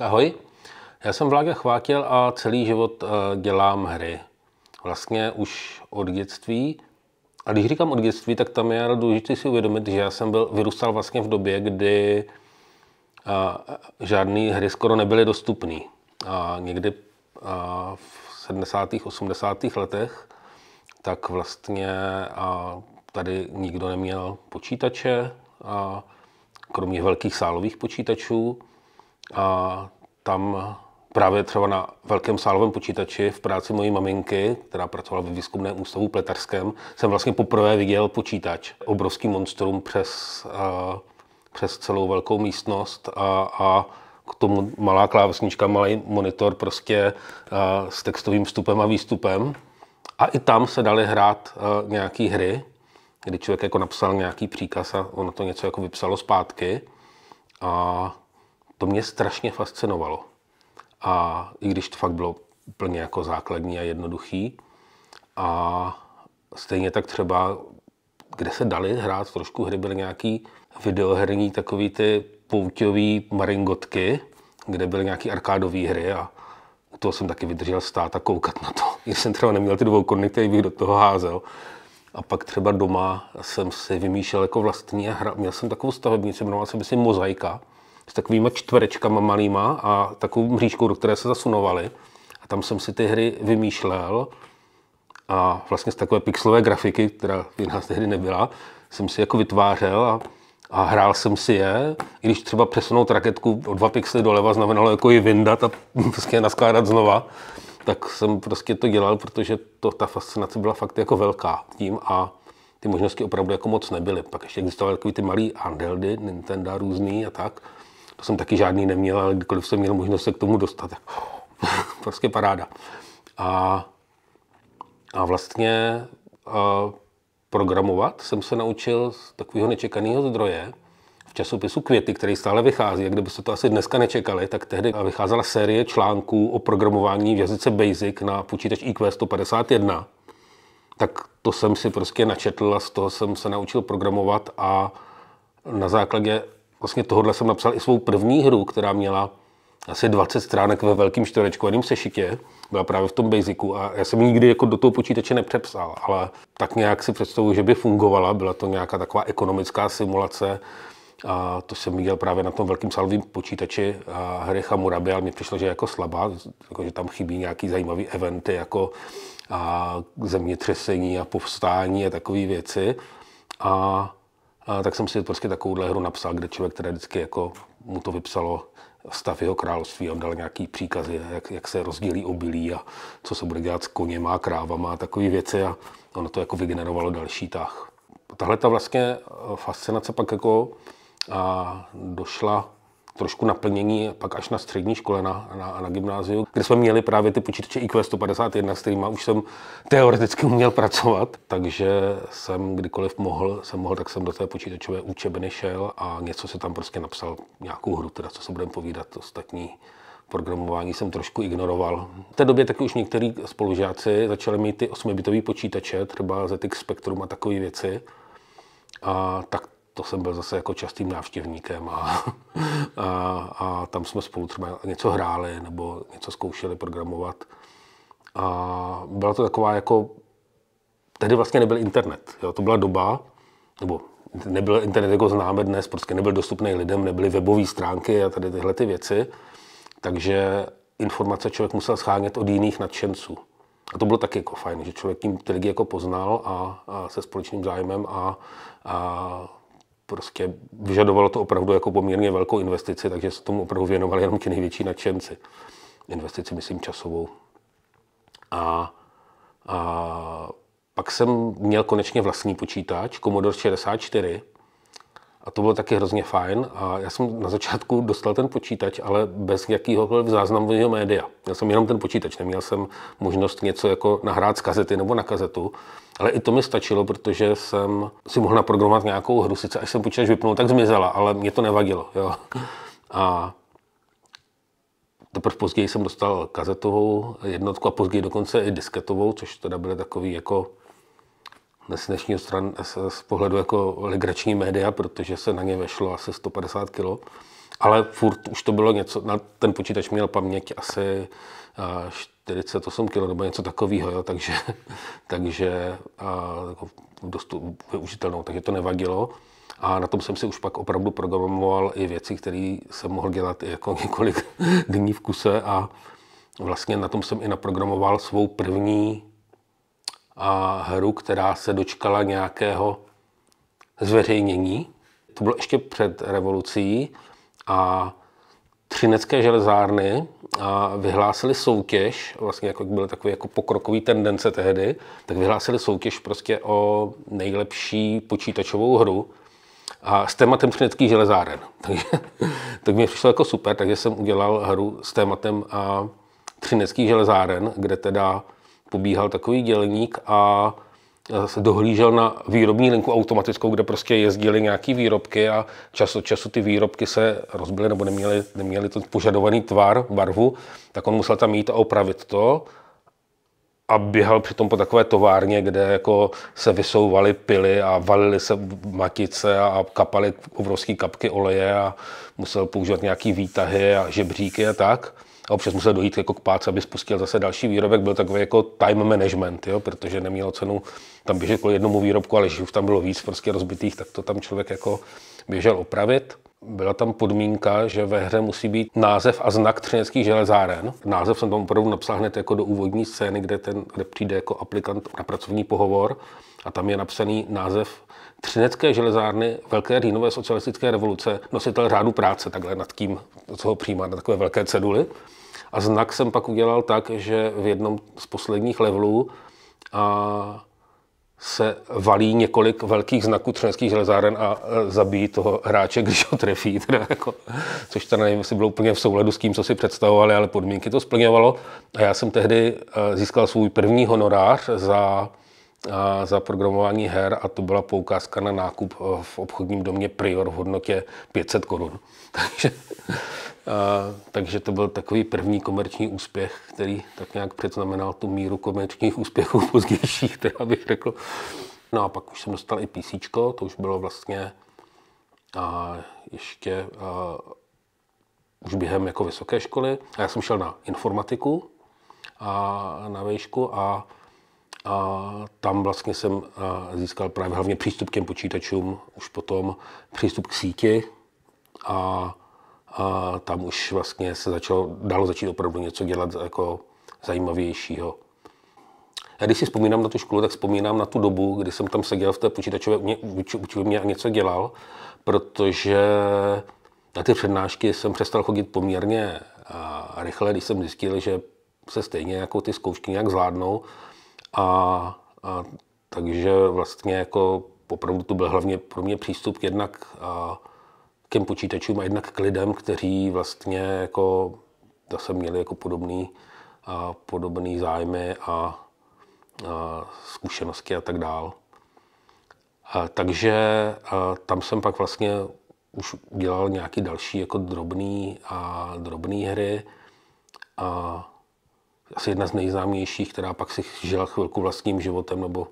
ahoj, já jsem Vláďa Chvátil a celý život eh, dělám hry. Vlastně už od dětství. A když říkám od dětství, tak tam je důležité si uvědomit, že já jsem byl, vyrůstal vlastně v době, kdy eh, žádné hry skoro nebyly dostupné. A někdy a eh, v 70. 80. letech, tak vlastně a tady nikdo neměl počítače, a kromě velkých sálových počítačů. A tam právě třeba na velkém sálovém počítači v práci mojí maminky, která pracovala ve výzkumném ústavu pletarském, jsem vlastně poprvé viděl počítač. Obrovský monstrum přes, a, eh, přes celou velkou místnost a, a k tomu malá klávesnička, malý monitor prostě a, eh, s textovým vstupem a výstupem. A i tam se daly hrát eh, nějaké hry, kdy člověk jako napsal nějaký příkaz a ono to něco jako vypsalo zpátky. A to mě strašně fascinovalo. A i když to fakt bylo úplně jako základní a jednoduchý. A stejně tak třeba, kde se dali hrát trošku hry, byly nějaký videoherní takový ty pouťový maringotky, kde byly nějaký arkádové hry a u toho jsem taky vydržel stát a koukat na to. Já jsem třeba neměl ty dvou korny, které bych do toho házel. A pak třeba doma jsem si vymýšlel jako vlastní hra. Měl jsem takovou stavebnici, jmenovala se myslím Mozaika s takovými čtverečkama malýma a takovou mřížkou, do které se zasunovaly. A tam jsem si ty hry vymýšlel a vlastně z takové pixelové grafiky, která v nás tehdy nebyla, jsem si jako vytvářel a, a hrál jsem si je, i když třeba přesunout raketku o dva pixely doleva znamenalo jako ji vyndat a prostě naskládat znova, tak jsem prostě to dělal, protože to, ta fascinace byla fakt jako velká tím a ty možnosti opravdu jako moc nebyly. Pak ještě existovaly takový ty malý Andeldy, Nintendo různý a tak. To jsem taky žádný neměl, ale kdykoliv jsem měl možnost se k tomu dostat. Jako, prostě paráda. A, a vlastně a programovat jsem se naučil z takového nečekaného zdroje, v časopisu Květy, který stále vychází, a kdybyste to asi dneska nečekali, tak tehdy vycházela série článků o programování v jazyce BASIC na počítač IQ 151. Tak to jsem si prostě načetl a z toho jsem se naučil programovat a na základě vlastně tohohle jsem napsal i svou první hru, která měla asi 20 stránek ve velkým čtverečkovaném sešitě, byla právě v tom Basicu a já jsem nikdy jako do toho počítače nepřepsal, ale tak nějak si představuji, že by fungovala, byla to nějaká taková ekonomická simulace a to jsem viděl právě na tom velkým salovém počítači a hry Hammurabi, ale mně přišlo, že je jako slabá, jako že tam chybí nějaký zajímavý eventy jako a zemětřesení a povstání a takové věci. A a tak jsem si prostě takovouhle hru napsal, kde člověk teda vždycky jako mu to vypsalo stav jeho království on dal nějaký příkazy, jak, jak se rozdělí obilí a co se bude dělat s koněma krávama a takové věci a ono to jako vygenerovalo další tah. Tahle ta vlastně fascinace pak jako a došla trošku naplnění pak až na střední škole na, na, na gymnáziu, kde jsme měli právě ty počítače IQ 151, s kterými už jsem teoreticky uměl pracovat, takže jsem kdykoliv mohl, jsem mohl, tak jsem do té počítačové učebny šel a něco si tam prostě napsal, nějakou hru, teda co se budeme povídat, ostatní programování jsem trošku ignoroval. V té době taky už některý spolužáci začali mít ty 8-bitové počítače, třeba ZX Spectrum a takové věci. A tak to jsem byl zase jako častým návštěvníkem a, a, a tam jsme spolu třeba něco hráli nebo něco zkoušeli programovat. A byla to taková jako, tehdy vlastně nebyl internet, jo, to byla doba, nebo nebyl internet jako známe dnes, prostě nebyl dostupný lidem, nebyly webové stránky a tady tyhle ty věci, takže informace člověk musel schánět od jiných nadšenců. A to bylo taky jako fajn, že člověk tím ty lidi jako poznal a, a se společným zájmem a, a prostě vyžadovalo to opravdu jako poměrně velkou investici, takže se tomu opravdu věnovali jenom ti největší nadšenci. Investici, myslím, časovou. A, a pak jsem měl konečně vlastní počítač, Commodore 64, a to bylo taky hrozně fajn. A já jsem na začátku dostal ten počítač, ale bez jakýhokoliv záznamového média. Já jsem jenom ten počítač, neměl jsem možnost něco jako nahrát z kazety nebo na kazetu. Ale i to mi stačilo, protože jsem si mohl naprogramovat nějakou hru. Sice až jsem počítač vypnul, tak zmizela, ale mě to nevadilo. Jo. A Teprve později jsem dostal kazetovou jednotku a později dokonce i disketovou, což teda byly takový jako z dnešního stran z pohledu jako legrační média, protože se na ně vešlo asi 150 kg. Ale furt už to bylo něco, na ten počítač měl paměť asi 48 kg nebo něco takového, jo, takže, takže a, jako dost využitelnou, takže to nevadilo. A na tom jsem si už pak opravdu programoval i věci, které jsem mohl dělat i jako několik dní v kuse a vlastně na tom jsem i naprogramoval svou první a hru, která se dočkala nějakého zveřejnění. To bylo ještě před revolucí a Třinecké železárny a vyhlásili soutěž, vlastně jako byl takový jako pokrokový tendence tehdy, tak vyhlásili soutěž prostě o nejlepší počítačovou hru a s tématem Třinecký železáren. Takže, tak mi přišlo jako super, takže jsem udělal hru s tématem a Třinecký železáren, kde teda pobíhal takový dělník a se dohlížel na výrobní linku automatickou, kde prostě jezdili nějaký výrobky a čas od času ty výrobky se rozbily nebo neměly, neměly ten požadovaný tvar, barvu, tak on musel tam jít a opravit to a běhal přitom po takové továrně, kde jako se vysouvaly pily a valily se matice a kapaly obrovské kapky oleje a musel používat nějaký výtahy a žebříky a tak a občas musel dojít jako k pác, aby spustil zase další výrobek, byl takový jako time management, jo, protože nemělo cenu tam běžet kvůli jednomu výrobku, ale když už tam bylo víc prostě rozbitých, tak to tam člověk jako běžel opravit. Byla tam podmínka, že ve hře musí být název a znak třineckých železáren. Název jsem tam opravdu napsal hned jako do úvodní scény, kde, ten, kde přijde jako aplikant na pracovní pohovor a tam je napsaný název Třinecké železárny Velké rýnové socialistické revoluce, nositel řádu práce, takhle nad tím, co ho přijímá na takové velké ceduly. A znak jsem pak udělal tak, že v jednom z posledních levelů a se valí několik velkých znaků třeneckých železáren a e, zabíjí toho hráče, když ho trefí. Teda jako, což teda nevím, jestli bylo úplně v souladu s tím, co si představovali, ale podmínky to splňovalo. A já jsem tehdy e, získal svůj první honorář za, e, za programování her a to byla poukázka na nákup v obchodním domě Prior v hodnotě 500 korun. Takže takže to byl takový první komerční úspěch, který tak nějak předznamenal tu míru komerčních úspěchů pozdějších, teda bych řekl. No a pak už jsem dostal i PC, to už bylo vlastně a ještě a, už během jako vysoké školy. A já jsem šel na informatiku a na vejšku a, a tam vlastně jsem a, získal právě hlavně přístup k těm počítačům, už potom přístup k síti a a tam už vlastně se začalo, dalo začít opravdu něco dělat jako zajímavějšího. Já když si vzpomínám na tu školu, tak vzpomínám na tu dobu, kdy jsem tam seděl v té počítačové mě a něco dělal, protože na ty přednášky jsem přestal chodit poměrně rychle, když jsem zjistil, že se stejně jako ty zkoušky nějak zvládnou. A, a takže vlastně jako opravdu to byl hlavně pro mě přístup jednak a, k těm počítačům a jednak k lidem, kteří vlastně jako zase měli jako podobný, a podobný zájmy a, a zkušenosti a tak dál. A, takže a tam jsem pak vlastně už dělal nějaký další jako drobný a drobný hry a asi jedna z nejznámějších, která pak si žila chvilku vlastním životem nebo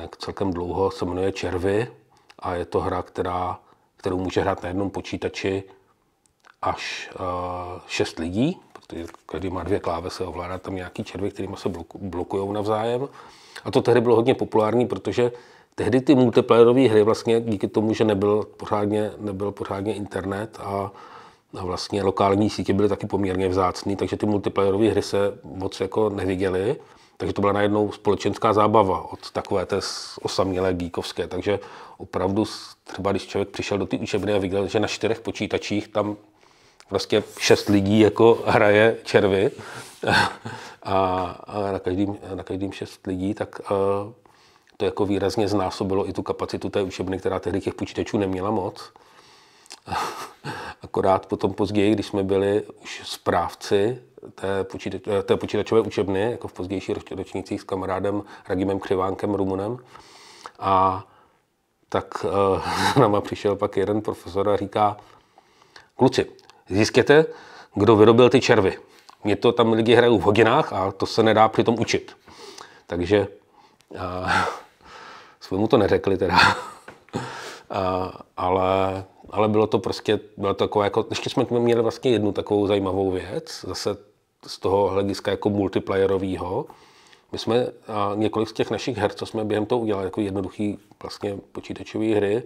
jak eh, celkem dlouho, se jmenuje Červy a je to hra, která kterou může hrát na jednom počítači až eh, šest lidí, protože každý má dvě klávesy, ovládá tam nějaký červy, kterými se blokují navzájem. A to tehdy bylo hodně populární, protože tehdy ty multiplayerové hry vlastně díky tomu, že nebyl pořádně, nebyl pořádně internet a, a vlastně lokální sítě byly taky poměrně vzácné, takže ty multiplayerové hry se moc jako neviděly. Takže to byla najednou společenská zábava od takové té osamělé geekovské. Takže opravdu třeba když člověk přišel do té učebny a viděl, že na čtyřech počítačích tam vlastně šest lidí jako hraje červy a, a na, každým, na každým šest lidí, tak eh, to jako výrazně znásobilo i tu kapacitu té učebny, která tehdy těch počítačů neměla moc. Akorát potom později, když jsme byli už správci té, počítač, eh, té počítačové učebny, jako v pozdějších ročnících s kamarádem Ragimem Křivánkem, Rumunem. A tak uh, eh, nama přišel pak jeden profesor a říká, kluci, zjistěte, kdo vyrobil ty červy. Mě to tam lidi hrajou v hodinách a to se nedá přitom učit. Takže uh, jsme mu to neřekli teda. uh, ale, ale bylo to prostě, bylo to takové, jako, ještě jsme měli vlastně jednu takovou zajímavou věc, zase z toho hlediska jako multiplayerového. My jsme a několik z těch našich her, co jsme během toho udělali, jako jednoduchý vlastně počítačové hry,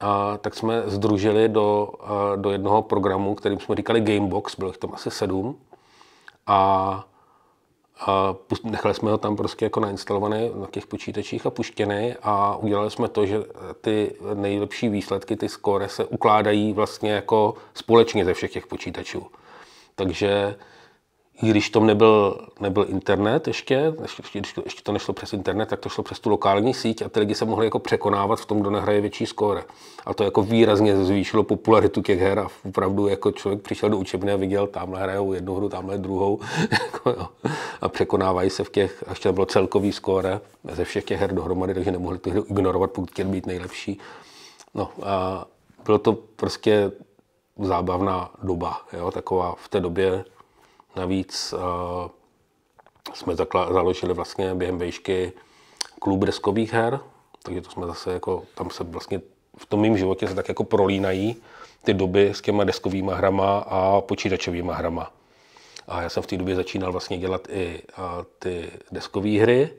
a tak jsme združili do, a, do jednoho programu, kterým jsme říkali Gamebox, bylo jich tam asi sedm. A, a nechali jsme ho tam prostě jako nainstalovaný na těch počítačích a puštěný a udělali jsme to, že ty nejlepší výsledky, ty skóre se ukládají vlastně jako společně ze všech těch počítačů. Takže i když tom nebyl, nebyl internet ještě, ještě, to, ještě to nešlo přes internet, tak to šlo přes tu lokální síť a ty lidi se mohli jako překonávat v tom, kdo nehraje větší skóre. A to jako výrazně zvýšilo popularitu těch her a opravdu jako člověk přišel do učebny a viděl, tamhle hrajou jednu hru, tamhle druhou jako a překonávají se v těch, a ještě to bylo celkový skóre ze všech těch her dohromady, takže nemohli ty hry ignorovat, pokud chtěli být nejlepší. No a bylo to prostě zábavná doba, jo, taková v té době Navíc eh, jsme založili vlastně během vejšky klub deskových her, takže to jsme zase jako, tam se vlastně v tom mém životě se tak jako prolínají ty doby s těma deskovými hrama a počítačovými hrama. A já jsem v té době začínal vlastně dělat i a, eh, ty deskové hry,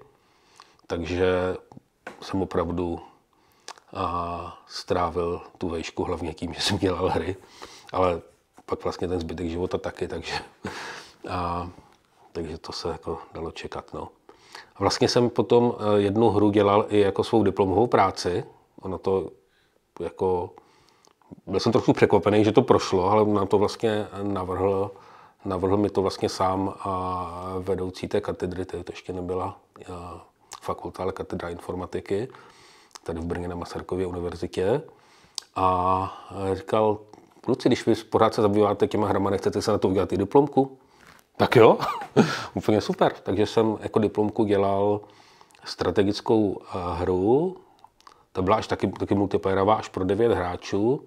takže jsem opravdu a, eh, strávil tu vejšku hlavně tím, že jsem dělal hry, ale pak vlastně ten zbytek života taky, takže a, takže to se jako dalo čekat. No. A vlastně jsem potom eh, jednu hru dělal i jako svou diplomovou práci. Ono to jako... Byl jsem trochu překvapený, že to prošlo, ale nám to vlastně navrhl, navrhl mi to vlastně sám a vedoucí té katedry, to ještě nebyla eh, fakulta, ale katedra informatiky tady v Brně na Masarykově univerzitě. A říkal, kluci, když vy pořád se zabýváte těma hrama, nechcete se na to udělat i diplomku? Tak jo, úplně super. Takže jsem jako diplomku dělal strategickou eh, hru. to byla až taky, taky multiplayerová, až pro devět hráčů.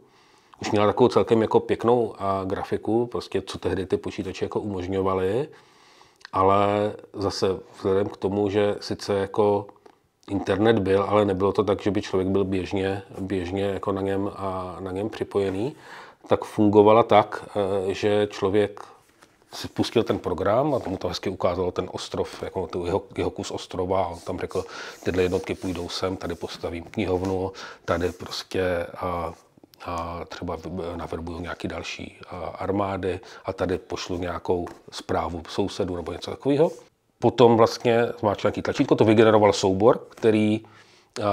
Už měla takovou celkem jako pěknou a, eh, grafiku, prostě co tehdy ty počítače jako umožňovaly. Ale zase vzhledem k tomu, že sice jako internet byl, ale nebylo to tak, že by člověk byl běžně, běžně jako na něm, a, eh, na něm připojený, tak fungovala tak, že člověk si pustil ten program a tomu to hezky ukázalo ten ostrov, jako tu jeho, jeho kus ostrova a on tam řekl, tyhle jednotky půjdou sem, tady postavím knihovnu, tady prostě a, a třeba navrbuju nějaký další armády a tady pošlu nějakou zprávu sousedu nebo něco takového. Potom vlastně zmáčil nějaký tlačítko, to vygeneroval soubor, který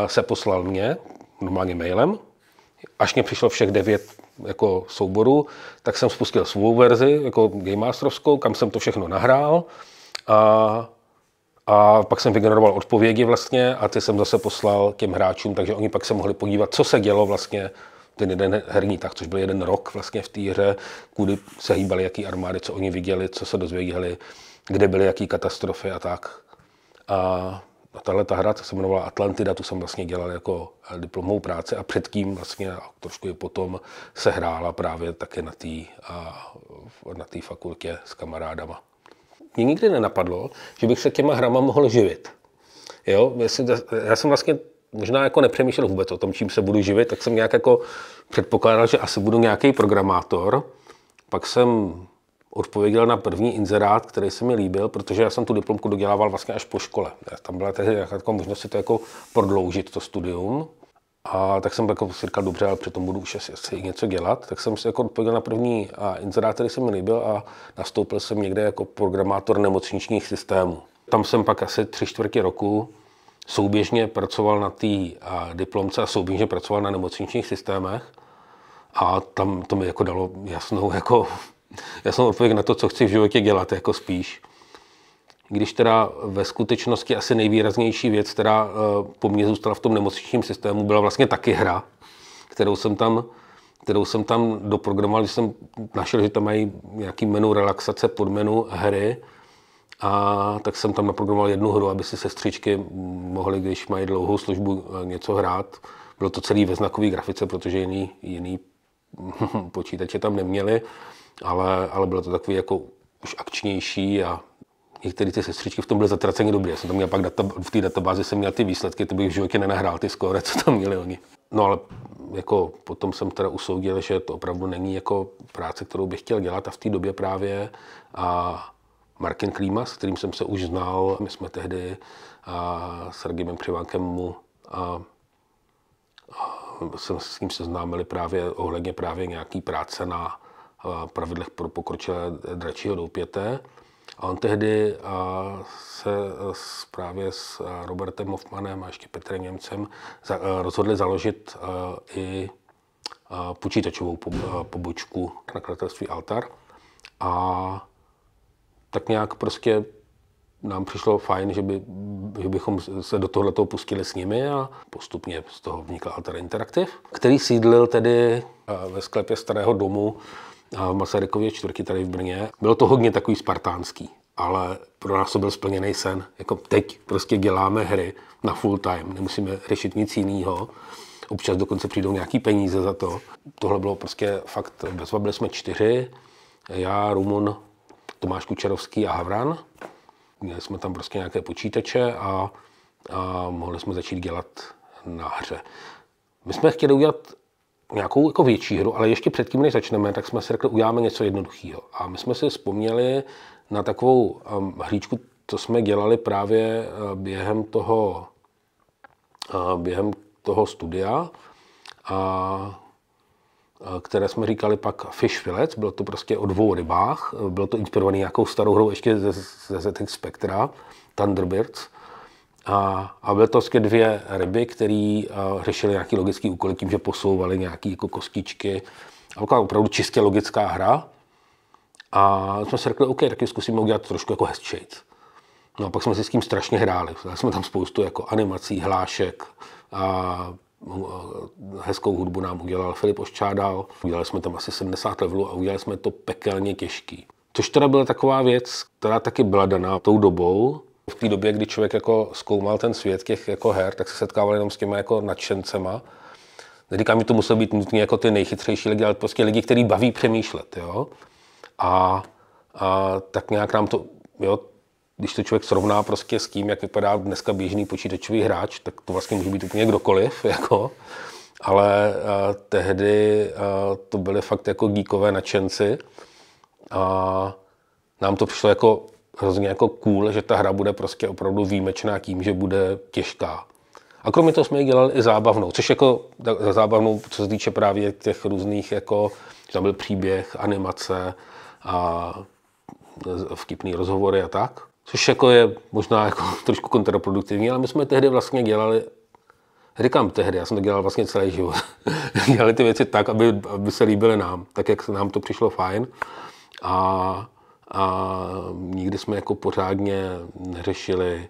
se poslal mně, normálně mailem, až mě přišlo všech devět jako souborů, tak jsem spustil svou verzi, jako Game Masterovskou, kam jsem to všechno nahrál a, a pak jsem vygeneroval odpovědi vlastně a ty jsem zase poslal těm hráčům, takže oni pak se mohli podívat, co se dělo vlastně ten jeden herní tak, což byl jeden rok vlastně v té hře, kudy se hýbaly, jaký armády, co oni viděli, co se dozvěděli, kde byly jaký katastrofy a tak. A tahle ta hra, co se jmenovala Atlantida, tu jsem vlastně dělal jako eh, diplomovou práci a předtím vlastně a trošku je potom se hrála právě také na té eh, na tý fakultě s kamarádama. Mně nikdy nenapadlo, že bych se těma hrama mohl živit. Jo? Já jsem vlastně možná jako nepřemýšlel vůbec o tom, čím se budu živit, tak jsem nějak jako předpokládal, že asi budu nějaký programátor. Pak jsem odpověděl na první inzerát, který se mi líbil, protože já jsem tu diplomku dodělával vlastně až po škole. Tam byla tehdy nějaká možnost si to jako prodloužit, to studium. A tak jsem jako si říkal, dobře, ale přitom budu už asi něco dělat. Tak jsem si jako odpověděl na první a inzerát, který se mi líbil a nastoupil jsem někde jako programátor nemocničních systémů. Tam jsem pak asi tři čtvrtě roku souběžně pracoval na té diplomce a souběžně pracoval na nemocničních systémech. A tam to mi jako dalo jasnou jako já jsem odpověď na to, co chci v životě dělat, jako spíš. Když teda ve skutečnosti asi nejvýraznější věc, která eh, po mně zůstala v tom nemocničním systému, byla vlastně taky hra, kterou jsem tam, kterou jsem tam doprogramoval, že jsem našel, že tam mají nějaký menu relaxace pod menu hry, a tak jsem tam naprogramoval jednu hru, aby si sestřičky mohly, když mají dlouhou službu, eh, něco hrát. Bylo to celý ve znakové grafice, protože jiný, jiný počítače tam neměli ale, ale bylo to takový jako už akčnější a některé ty sestřičky v tom byly zatraceně dobré. Já jsem tam měl pak data, v té databázi jsem měl ty výsledky, to bych v životě nenahrál ty skóre, co tam měli oni. No ale jako potom jsem teda usoudil, že to opravdu není jako práce, kterou bych chtěl dělat a v té době právě a Markin Klíma, s kterým jsem se už znal, my jsme tehdy a s Regimem Přivánkem mu a, a jsem s ním seznámili právě ohledně právě nějaký práce na pravidlech pro pokročilé dračího doupěte. A on tehdy se právě s Robertem Hoffmanem a ještě Petrem Němcem rozhodli založit i počítačovou pobočku na kratelství Altar. A tak nějak prostě nám přišlo fajn, že, by, že bychom se do tohoto pustili s nimi a postupně z toho vznikl Alter Interactive, který sídlil tedy ve sklepě Starého domu v Masarykově čtvrti tady v Brně. Bylo to hodně takový spartánský, ale pro nás to byl splněný sen. Jako teď prostě děláme hry na full time, nemusíme řešit nic jiného. Občas dokonce přijdou nějaký peníze za to. Tohle bylo prostě fakt bezva. Byli jsme čtyři, já, Rumun, Tomáš Kučerovský a Havran. Měli jsme tam prostě nějaké počítače a, a mohli jsme začít dělat na hře. My jsme chtěli udělat nějakou jako větší hru, ale ještě předtím, než začneme, tak jsme si řekli, uděláme něco jednoduchého. A my jsme si vzpomněli na takovou um, hříčku, co jsme dělali právě uh, během toho, uh, během toho studia, a, uh, které jsme říkali pak Fish Fillets, bylo to prostě o dvou rybách, bylo to inspirované nějakou starou hrou ještě ze, ze, ze spektra, Thunderbirds. A, a byly to vlastně dvě ryby, které eh, řešily nějaký logický úkoly tím, že posouvaly nějaké jako kostičky. A byla opravdu čistě logická hra. A jsme si řekli, OK, taky zkusíme udělat trošku jako hezčejc. No a pak jsme si s tím strašně hráli. Dali jsme tam spoustu jako animací, hlášek a eh, hezkou hudbu nám udělal Filip Oščádal. Udělali jsme tam asi 70 levelů a udělali jsme to pekelně těžký. Což teda byla taková věc, která taky byla daná tou dobou, v té době, kdy člověk jako zkoumal ten svět těch jako her, tak se setkával jenom s těma jako nadšencema. Neříkám, že to muselo být nutně jako ty nejchytřejší lidi, ale prostě lidi, kteří baví přemýšlet. Jo? A, a tak nějak nám to, jo, když to člověk srovná prostě s tím, jak vypadá dneska běžný počítačový hráč, tak to vlastně může být úplně kdokoliv, jako. Ale a, tehdy a, to byly fakt jako díkové nadšenci a nám to přišlo jako hrozně jako cool, že ta hra bude prostě opravdu výjimečná tím, že bude těžká. A kromě toho jsme ji dělali i zábavnou, což jako zábavnou, co se týče právě těch různých, jako, tam byl příběh, animace a vtipný rozhovory a tak. Což jako je možná jako trošku kontraproduktivní, ale my jsme tehdy vlastně dělali, říkám tehdy, já jsem to dělal vlastně celý život. dělali ty věci tak, aby, aby se líbily nám, tak jak se nám to přišlo fajn. A a nikdy jsme jako pořádně neřešili,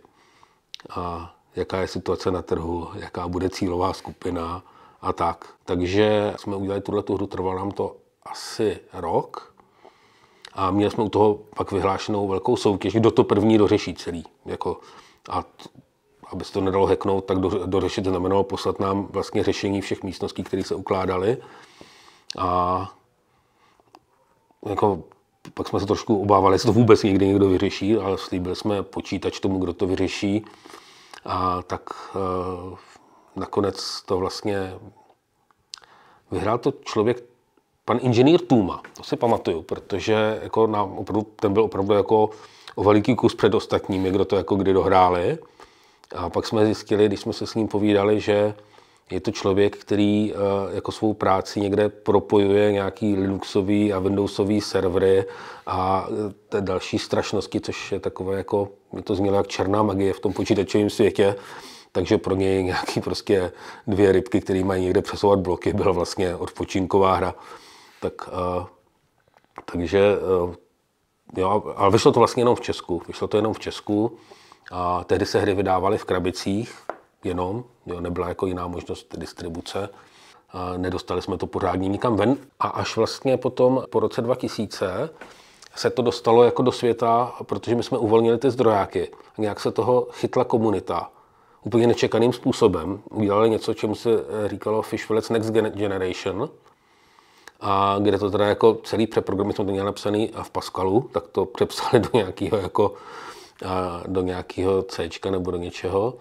a jaká je situace na trhu, jaká bude cílová skupina a tak. Takže jsme udělali tuhle hru, trvalo nám to asi rok a měli jsme u toho pak vyhlášenou velkou soutěž, kdo to první dořeší celý. Jako, a t- aby se to nedalo heknout, tak do, dořešit znamenalo poslat nám vlastně řešení všech místností, které se ukládaly. A jako pak jsme se trošku obávali, jestli to vůbec někdy někdo vyřeší, ale slíbili jsme počítač tomu, kdo to vyřeší. A tak eh, nakonec to vlastně vyhrál to člověk, pan inženýr Tuma, to si pamatuju, protože jako nám opravdu, ten byl opravdu jako o veliký kus před ostatními, kdo to jako kdy dohráli. A pak jsme zjistili, když jsme se s ním povídali, že je to člověk, který eh, jako svou práci někde propojuje nějaký Linuxový a Windowsový servery a eh, té další strašnosti, což je takové jako, mě to znělo jak černá magie v tom počítačovém světě, takže pro něj nějaký prostě dvě rybky, které mají někde přesouvat bloky, byla vlastně odpočinková hra. Tak, eh, takže jo, ale vyšlo to vlastně jenom v Česku. Vyšlo to jenom v Česku. A tehdy se hry vydávaly v krabicích jenom, jo, nebyla jako jiná možnost distribuce. A nedostali jsme to pořádně nikam ven. A až vlastně potom po roce 2000 se to dostalo jako do světa, protože my jsme uvolnili ty zdrojáky. A nějak se toho chytla komunita. Úplně nečekaným způsobem. Udělali něco, čemu se říkalo Fish Next Generation. A kde to teda jako celý přeprogram, jsme to měli napsaný v Pascalu, tak to přepsali do nějakého jako do nějakého C nebo do něčeho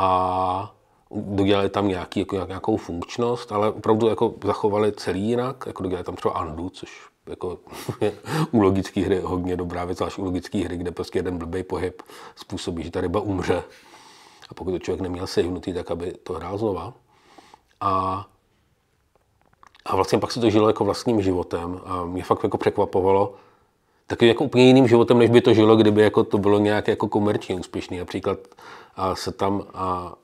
a dodělali tam nějaký, jako, nějakou funkčnost, ale opravdu jako zachovali celý jinak, jako dodělali tam třeba Andu, což jako u logické hry hodně dobrá věc, zvlášť u logické hry, kde prostě jeden blbý pohyb způsobí, že ta ryba umře. A pokud to člověk neměl sejhnutý, tak aby to hrál znova. A, a vlastně pak se to žilo jako vlastním životem. A mě fakt jako překvapovalo, takovým jako úplně jiným životem, než by to žilo, kdyby jako to bylo nějak jako komerčně úspěšný. Například a se tam a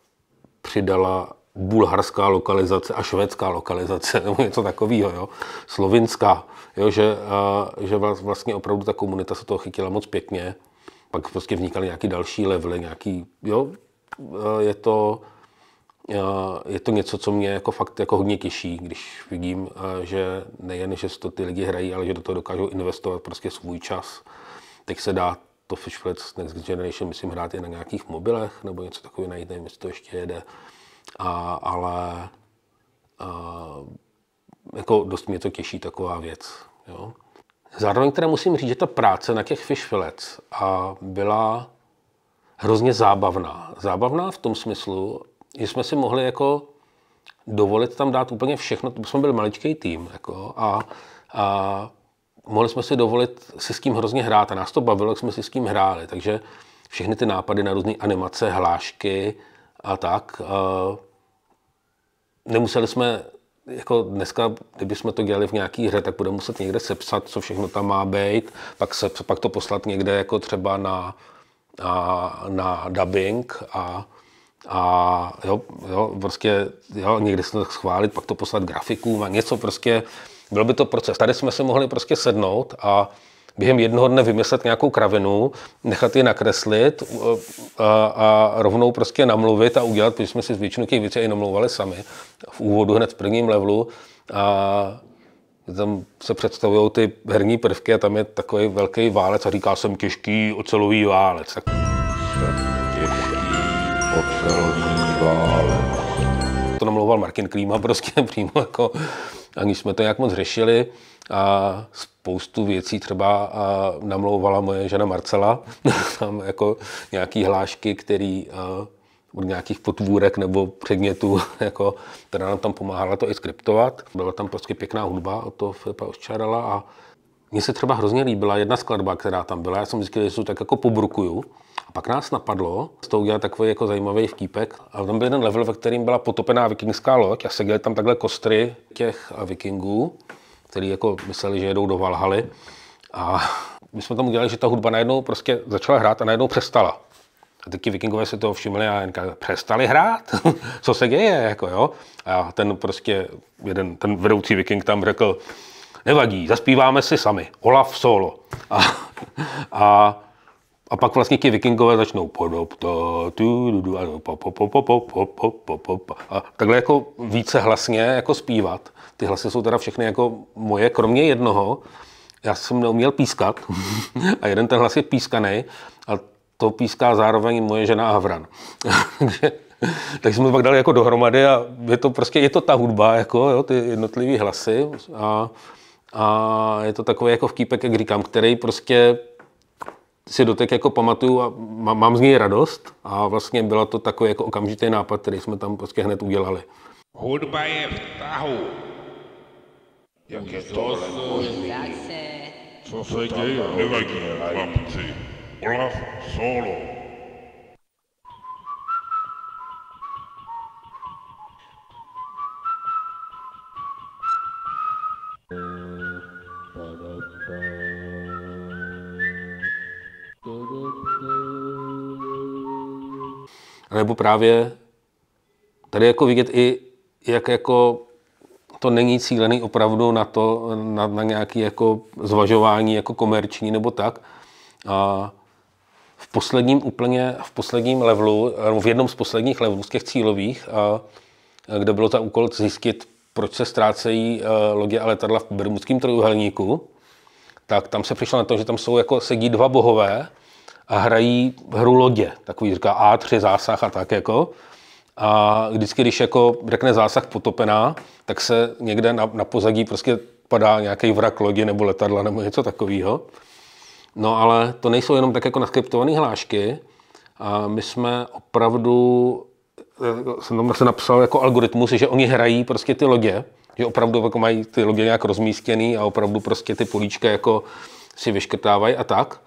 přidala bulharská lokalizace a švédská lokalizace, nebo něco takového, jo? slovinská, jo? Že, a, že vlastně opravdu ta komunita se toho chytila moc pěkně. Pak prostě vznikaly nějaký další levely, nějaký, jo, je to, je to něco, co mě jako fakt jako hodně těší, když vidím, eh, že nejen, že to ty lidi hrají, ale že do toho dokážou investovat prostě svůj čas. Teď se dá to Fishflets Next Generation, myslím, hrát i na nějakých mobilech nebo něco takového, najít, nevím, jestli to ještě jede. A, ale a, eh, jako dost mě to těší taková věc. Jo. Zároveň teda musím říct, že ta práce na těch Fishflets a byla hrozně zábavná. Zábavná v tom smyslu, že jsme si mohli jako dovolit tam dát úplně všechno, to jsme byli maličký tým jako, a, a mohli jsme si dovolit si s tím hrozně hrát a nás to bavilo, jak jsme si s tím hráli, takže všechny ty nápady na různé animace, hlášky a tak, a nemuseli jsme jako dneska, kdybychom to dělali v nějaký hře, tak budeme muset někde sepsat, co všechno tam má být, pak, se, pak to poslat někde jako třeba na, a, na dubbing a a jo, jo, prostě jo, někdy se to schválit, pak to poslat grafikům a něco prostě, byl by to proces. Tady jsme se mohli prostě sednout a během jednoho dne vymyslet nějakou kravinu, nechat ji nakreslit e, a, a rovnou prostě namluvit a udělat, protože jsme si většinu těch věcí i namluvali sami v úvodu hned v prvním levelu a tam se představují ty herní prvky a tam je takový velký válec a říká jsem těžký ocelový válec. Tak ocelový To namlouval Martin Klíma prostě přímo jako, ani jsme to jak moc řešili a spoustu věcí třeba a namlouvala moje žena Marcela, tam jako nějaký hlášky, který a, od nějakých potvůrek nebo předmětů, jako, která nám tam pomáhala to i skriptovat. Byla tam prostě pěkná hudba to toho Filipa Oščarala a mně se třeba hrozně líbila jedna skladba, která tam byla. Já jsem vždycky že tak jako pobrukuju. A pak nás napadlo s tou udělat takový jako zajímavý vtípek. A tam byl jeden level, ve kterém byla potopená vikingská loď a seděly tam takhle kostry těch vikingů, kteří jako mysleli, že jedou do Valhaly. A my jsme tam udělali, že ta hudba najednou prostě začala hrát a najednou přestala. A ty vikingové se toho všimli a jen říkali, přestali hrát? Co se děje? Jako, jo? A ten prostě, jeden, ten vedoucí viking tam řekl, Nevadí, zaspíváme si sami. Olaf solo. A, a, a pak vlastně ti vikingové začnou podobta, a, a takhle jako více hlasně jako zpívat. Ty hlasy jsou teda všechny jako moje, kromě jednoho. Já jsem neuměl pískat a jeden ten hlas je pískaný a to píská zároveň moje žena Havran. Takže tak jsme pak dali jako dohromady a je to prostě, je to ta hudba, jako, jo, ty jednotlivé hlasy a a je to takový jako vkýpek, jak říkám, který prostě si dotek jako pamatuju a mám z něj radost a vlastně byla to takový jako okamžitý nápad, který jsme tam prostě hned udělali. Hudba je v tahu. Jak je to Co se děje? Nevadí, chlapci. Olaf Solo. A nebo právě tady jako vidět i, jak jako to není cílený opravdu na to, na, na nějaké jako zvažování jako komerční nebo tak. A v posledním úplně, v posledním levelu, v jednom z posledních levelů, z těch cílových, a, a kde bylo ta úkol zjistit, proč se ztrácejí e, lodě a letadla v Bermudském trojuhelníku, tak tam se přišlo na to, že tam jsou jako sedí dva bohové, a hrají hru lodě, takový říká A3 zásah a tak jako. A vždycky, když jako řekne zásah potopená, tak se někde na, na pozadí prostě padá nějaký vrak lodě nebo letadla nebo něco takového. No ale to nejsou jenom tak jako naskriptované hlášky. A my jsme opravdu, eh, jsem tam se napsal jako algoritmus, že oni hrají prostě ty lodě, že opravdu jako mají ty lodě nějak rozmístěný a opravdu prostě ty políčka jako si vyškrtávají a tak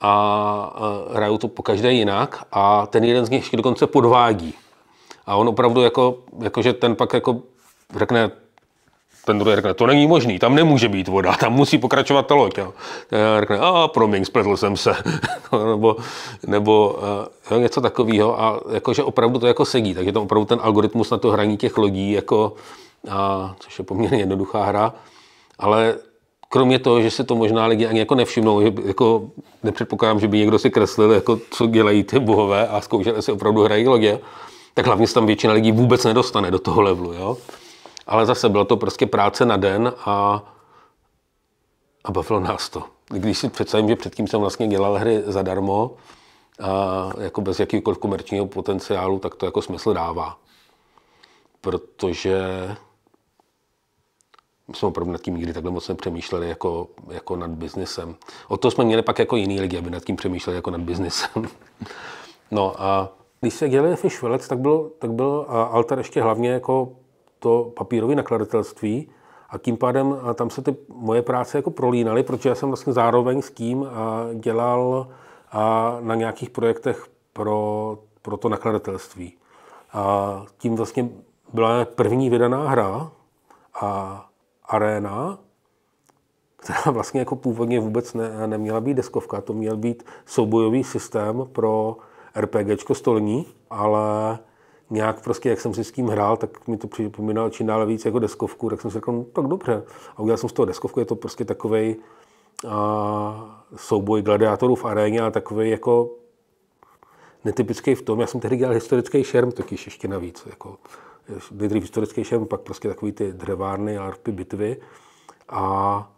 a hrajou to po každé jinak a ten jeden z nich dokonce podvádí. A on opravdu jako, jako, že ten pak jako řekne, ten druhý řekne, to není možný, tam nemůže být voda, tam musí pokračovat ta loď. Jo. A řekne, a promiň, spletl jsem se, nebo, nebo eh, jo, něco takového. A jakože opravdu to jako sedí, takže tam opravdu ten algoritmus na to hraní těch lodí, jako, a, což je poměrně jednoduchá hra, ale Kromě toho, že se to možná lidi ani jako nevšimnou, že jako nepředpokládám, že by někdo si kreslil, jako co dělají ty bohové a zkoušel, jestli opravdu hrají lodě, tak hlavně se tam většina lidí vůbec nedostane do toho levelu. Jo? Ale zase bylo to prostě práce na den a, a bavilo nás to. Když si představím, že předtím jsem vlastně dělal hry zadarmo, a jako bez jakýkoliv komerčního potenciálu, tak to jako smysl dává. Protože my jsme opravdu nad tím nikdy takhle moc nepřemýšleli jako, jako nad biznesem. O to jsme měli pak jako jiný lidi, aby nad tím přemýšleli jako nad biznesem. no a když se dělali Fish švelec, tak bylo, tak bylo Altar ještě hlavně jako to papírové nakladatelství a tím pádem a tam se ty moje práce jako prolínaly, protože já jsem vlastně zároveň s tím a dělal a na nějakých projektech pro, pro to nakladatelství. A tím vlastně byla první vydaná hra a arena, která vlastně jako původně vůbec ne, neměla být deskovka, to měl být soubojový systém pro RPGčko stolní, ale nějak prostě, jak jsem si s tím hrál, tak mi to připomínalo čím dále víc jako deskovku, tak jsem si řekl, no, tak dobře. A udělal jsem z toho deskovku, je to prostě takový souboj gladiátorů v aréně, ale takový jako netypický v tom, já jsem tehdy dělal historický šerm totiž ještě navíc, jako nejdřív historický šerm, pak prostě takový ty dřevárny a bitvy. A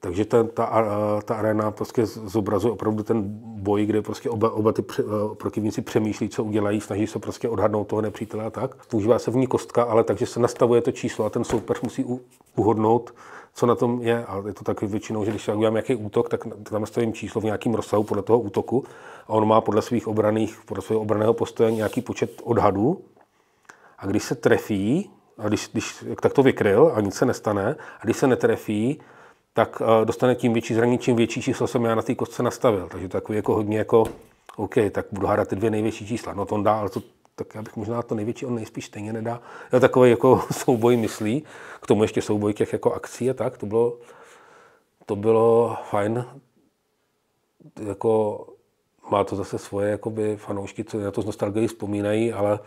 takže ta, ta, ta arena prostě zobrazuje opravdu ten boj, kde prostě oba, oba ty eh, protivníci přemýšlí, co udělají, snaží se prostě odhadnout toho nepřítele a tak. Používá se v ní kostka, ale takže se nastavuje to číslo a ten soupeř musí u, uhodnout, co na tom je. A je to takový většinou, že když se udělám nějaký útok, tak tam nastavím číslo v nějakém rozsahu podle toho útoku a on má podle svých obraných, podle svého obraného postoje nějaký počet odhadů a když se trefí, a když, když, tak to vykryl a nic se nestane, a když se netrefí, tak eh, dostane tím větší zranění, čím větší číslo jsem já na té kostce nastavil. Takže takový jako hodně jako, OK, tak budu hádat ty dvě největší čísla. No to on dá, ale to, tak já bych možná to největší, on nejspíš stejně nedá. Já takový jako souboj myslí, k tomu ještě souboj těch jako akcí a tak, to bylo, to bylo fajn. Jako, má to zase svoje jakoby, fanoušky, co na to z nostalgii vzpomínají, ale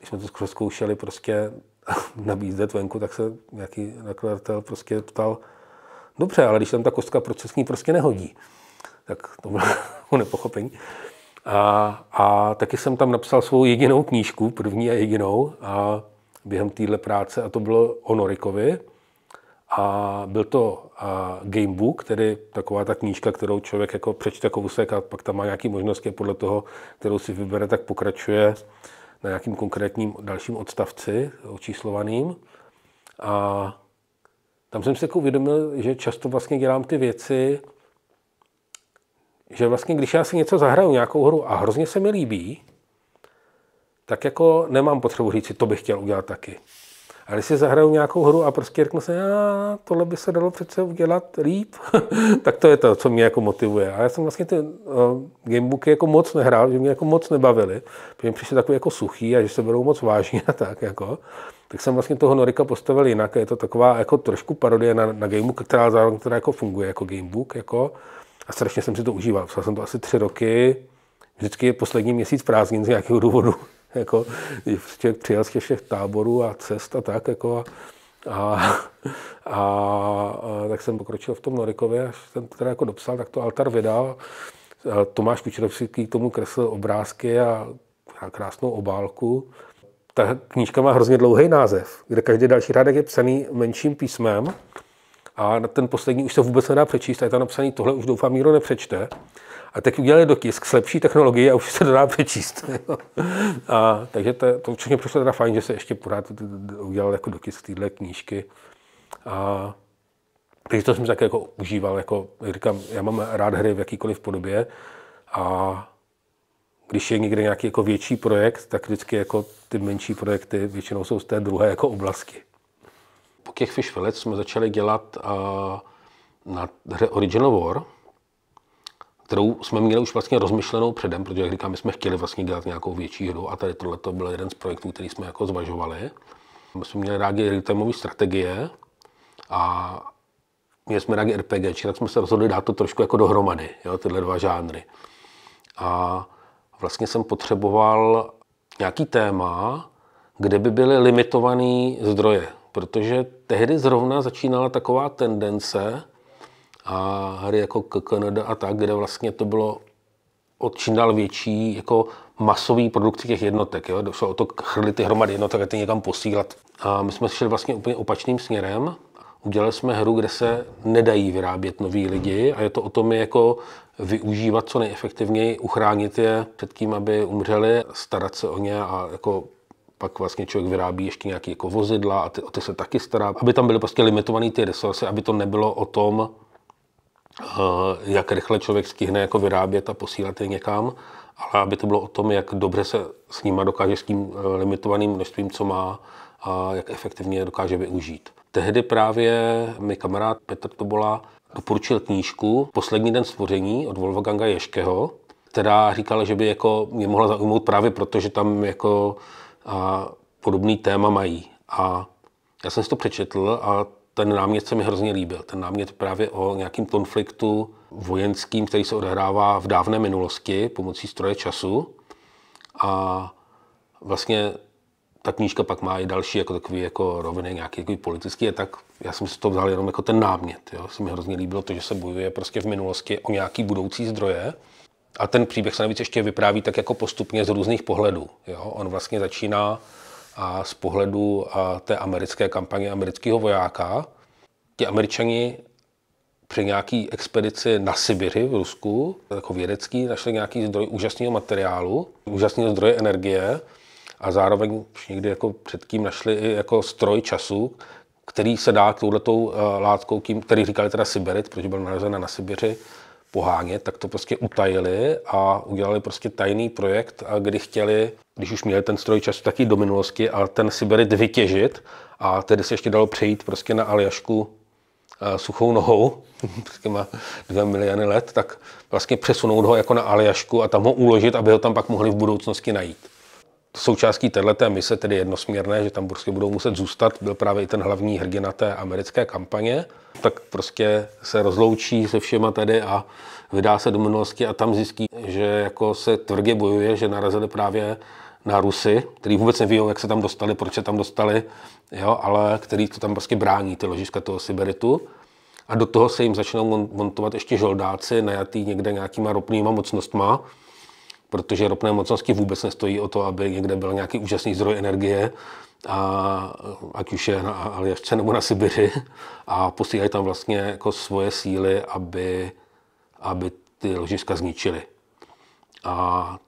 když jsme to zkoušeli prostě nabízet venku, tak se nějaký nakladatel prostě ptal, dobře, ale když tam ta kostka procesní prostě nehodí, tak to bylo nepochopení. A, a taky jsem tam napsal svou jedinou knížku, první a jedinou, a během téhle práce, a to bylo o Norikovi. A byl to a, gamebook, tedy taková ta knížka, kterou člověk jako přečte kousek a pak tam má nějaké možnosti podle toho, kterou si vybere, tak pokračuje na nějakým konkrétním dalším odstavci očíslovaným. A tam jsem si jako uvědomil, že často vlastně dělám ty věci, že vlastně když já si něco zahraju, nějakou hru a hrozně se mi líbí, tak jako nemám potřebu říct si, to bych chtěl udělat taky. A když si zahraju nějakou hru a prostě řeknu se, a tohle by se dalo přece udělat líp, tak to je to, co mě jako motivuje. A já jsem vlastně ty uh, gamebooky jako moc nehrál, že mě jako moc nebavily, protože mi přišli takový jako suchý a že se budou moc vážně a tak jako. Tak jsem vlastně toho Norika postavil jinak. Je to taková jako trošku parodie na, na gamebook, která zároveň která jako funguje jako gamebook. Jako. A strašně jsem si to užíval. Psal jsem to asi tři roky. Vždycky je poslední měsíc prázdnin z nějakého důvodu. Jako, člověk přijel z těch všech táborů a cest a tak. Jako, a, a, a, a, tak jsem pokročil v tom Norikově, až jsem teda jako dopsal, tak to altar vydal. Tomáš Kučerovský k tomu kreslil obrázky a, a krásnou obálku. Ta knížka má hrozně dlouhý název, kde každý další řádek je psaný menším písmem a ten poslední už se vůbec nedá přečíst. A je tam napsaný, tohle už doufám nikdo nepřečte. A teď udělali dotisk s lepší technologií a už se to dá přečíst. a, takže to, to určitě přišlo teda fajn, že se ještě pořád udělal jako dotisk téhle knížky. A, takže to jsem tak jako užíval, jako jak říkám, já mám rád hry v jakýkoliv podobě a když je někde nějaký jako větší projekt, tak vždycky jako ty menší projekty většinou jsou z té druhé jako oblasti. Po těch Fish Village jsme začali dělat uh, na hře Original War, kterou jsme měli už vlastně rozmyšlenou předem, protože jak říkám, my jsme chtěli vlastně dělat nějakou větší hru a tady tohle to byl jeden z projektů, který jsme jako zvažovali. My jsme měli rádi real strategie a měli jsme rádi RPG, či tak jsme se rozhodli dát to trošku jako dohromady, jo, tyhle dva žánry. A vlastně jsem potřeboval nějaký téma, kde by byly limitované zdroje, protože tehdy zrovna začínala taková tendence, a hry jako Kanada a tak, kde vlastně to bylo od čím dál větší jako masový produkci těch jednotek. Jo? Došlo o to chrlit ty hromady jednotek a ty někam posílat. A my jsme šli vlastně úplně opačným směrem. Udělali jsme hru, kde se nedají vyrábět noví lidi a je to o tom je jako využívat co nejefektivněji, uchránit je před tím, aby umřeli, starat se o ně a jako pak vlastně člověk vyrábí ještě nějaké jako vozidla a ty, o ty se taky stará, aby tam byly prostě limitované ty resursy, aby to nebylo o tom, Eh, jak rychle člověk stihne jako vyrábět a posílat je někam, ale aby to bylo o tom, jak dobře se s nima dokáže s tím eh, limitovaným množstvím, co má, a jak efektivně je dokáže využít. Tehdy právě mi kamarád Petr Tobola doporučil knížku Poslední den stvoření od Wolfganga Ješkeho, která říkala, že by jako mě mohla zaujmout právě proto, že tam jako a, eh, podobný téma mají. A já jsem si to přečetl a ten námět se mi hrozně líbil. Ten námět právě o nějakém konfliktu vojenským, který se odehrává v dávné minulosti pomocí stroje času. A vlastně ta knížka pak má i další jako takový jako roviny, nějaký jako politický a tak. Já jsem si to vzal jenom jako ten námět. Jo. Se mi hrozně líbilo to, že se bojuje prostě v minulosti o nějaký budoucí zdroje. A ten příběh se navíc ještě vypráví tak jako postupně z různých pohledů. Jo. On vlastně začíná a z pohledu a té americké kampaně amerického vojáka, ti američani při nějaké expedici na Sibiři v Rusku, jako vědecký, našli nějaký zdroj úžasného materiálu, úžasného zdroje energie a zároveň už někdy jako předtím našli i jako stroj času, který se dá touhletou eh, látkou, tím, který říkali teda Siberit, protože byl nalezen na Sibiři, pohánět, tak to prostě utajili a udělali prostě tajný projekt, eh, kdy chtěli když už měli ten stroj času taky do minulosti a ten Siberit vytěžit a tedy se ještě dalo přejít prostě na Aljašku eh, suchou nohou, prostě má dvě miliony let, tak vlastně přesunout ho jako na Aljašku a tam ho uložit, aby ho tam pak mohli v budoucnosti najít. Součástí této mise, tedy jednosměrné, že tam prostě budou muset zůstat, byl právě i ten hlavní hrdina té americké kampaně, tak prostě se rozloučí se všema tady a vydá se do minulosti a tam zjistí, že jako se tvrdě bojuje, že narazili právě na Rusy, který vůbec neví, jak se tam dostali, proč se tam dostali, jo, ale který to tam prostě brání, ty ložiska toho Siberitu. A do toho se jim začnou montovat ještě žoldáci, najatý někde nějakýma ropnýma mocnostma, protože ropné mocnosti vůbec nestojí o to, aby někde byl nějaký úžasný zdroj energie, a ať už je na Aljašce nebo na Sibiři, a posílají tam vlastně jako svoje síly, aby, aby ty ložiska zničili. A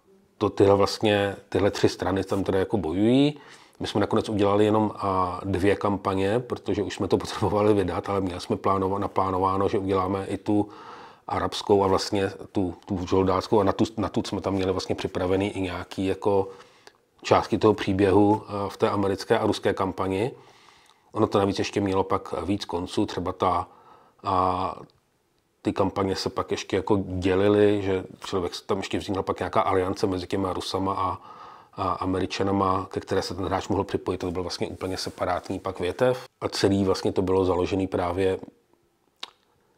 to tyhle, vlastně, tyhle tři strany tam tedy jako bojují. My jsme nakonec udělali jenom dvě kampaně, protože už jsme to potřebovali vydat, ale měli jsme plánova, naplánováno, že uděláme i tu arabskou a vlastně tu, tu žoldáckou a na tu, na tu jsme tam měli vlastně připravený i nějaký jako částky toho příběhu v té americké a ruské kampani. Ono to navíc ještě mělo pak víc konců, třeba ta, a ty kampaně se pak ještě jako dělily, že člověk tam ještě vznikla pak nějaká aliance mezi těma Rusama a, a Američanama, ke které se ten hráč mohl připojit. To byl vlastně úplně separátní pak větev. A celý vlastně to bylo založený právě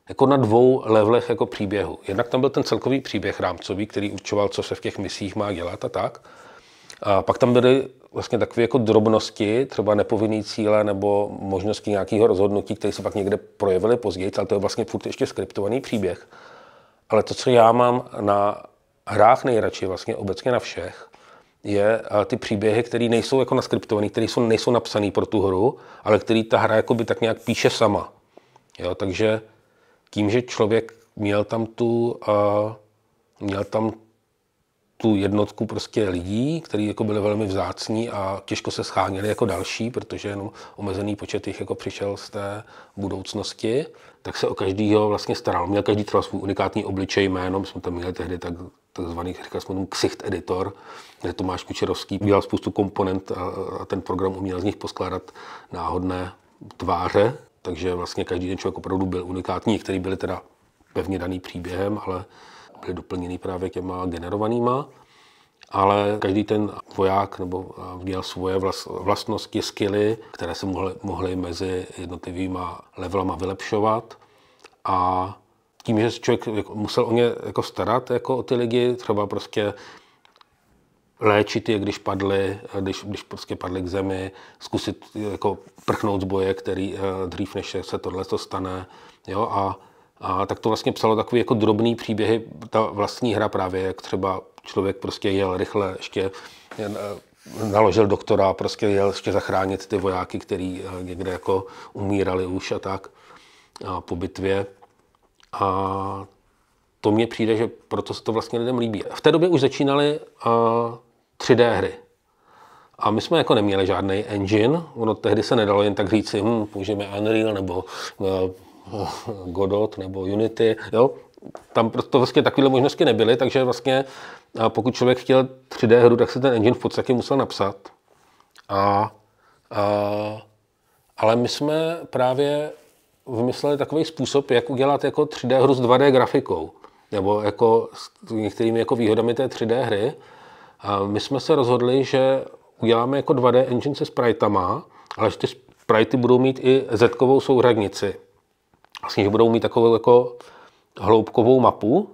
jako na dvou levelech jako příběhu. Jednak tam byl ten celkový příběh rámcový, který určoval, co se v těch misích má dělat a tak. A pak tam byly vlastně takové jako drobnosti, třeba nepovinný cíle nebo možnosti nějakého rozhodnutí, které se pak někde projevily později, ale to je vlastně furt ještě skriptovaný příběh. Ale to, co já mám na hrách nejradši, vlastně obecně na všech, je eh, ty příběhy, které nejsou jako naskriptované, které jsou, nejsou napsané pro tu hru, ale který ta hra jako by tak nějak píše sama. Jo, takže tím, že člověk měl tam tu, uh, měl tam tu jednotku prostě lidí, kteří jako byli velmi vzácní a těžko se scháněli jako další, protože jenom omezený počet jich jako přišel z té budoucnosti, tak se o každýho vlastně staral. Měl každý třeba svůj unikátní obličej, jméno, my jsme tam měli tehdy tak, takzvaný, říkal jsme tomu ksicht editor, kde Tomáš Kučerovský udělal spoustu komponent a, a ten program uměl z nich poskládat náhodné tváře, takže vlastně každý ten člověk opravdu byl unikátní, který byli teda pevně daný příběhem, ale byly doplněny právě těma generovanýma, ale každý ten voják nebo eh, měl svoje vlastnosti, skily, které se mohly, mohly mezi jednotlivými levelama vylepšovat a tím, že člověk jako musel o ně jako starat jako o ty lidi, třeba prostě léčit je, když padly, eh, když, když prostě padly k zemi, zkusit eh, jako prchnout z boje, který dřív, než se tohle to stane. Jo? A a tak to vlastně psalo takové jako drobný příběhy, ta vlastní hra právě, jak třeba člověk prostě jel rychle, ještě eh, naložil doktora, prostě jel ještě zachránit ty vojáky, který eh, někde jako umírali už a tak a po bitvě. A to mně přijde, že proto se to vlastně lidem líbí. V té době už začínaly 3D eh, hry. A my jsme jako neměli žádný engine, ono tehdy se nedalo jen tak říct, hm, použijeme Unreal nebo Godot nebo Unity, jo, tam prostě vlastně takové možnosti nebyly, takže vlastně pokud člověk chtěl 3D hru, tak se ten engine v podstatě musel napsat. A, a, ale my jsme právě vymysleli takový způsob, jak udělat jako 3D hru s 2D grafikou, nebo jako s některými jako výhodami té 3D hry. A my jsme se rozhodli, že uděláme jako 2D engine se spritama, ale že ty spritey budou mít i z souhradnici vlastně, že budou mít takovou jako hloubkovou mapu,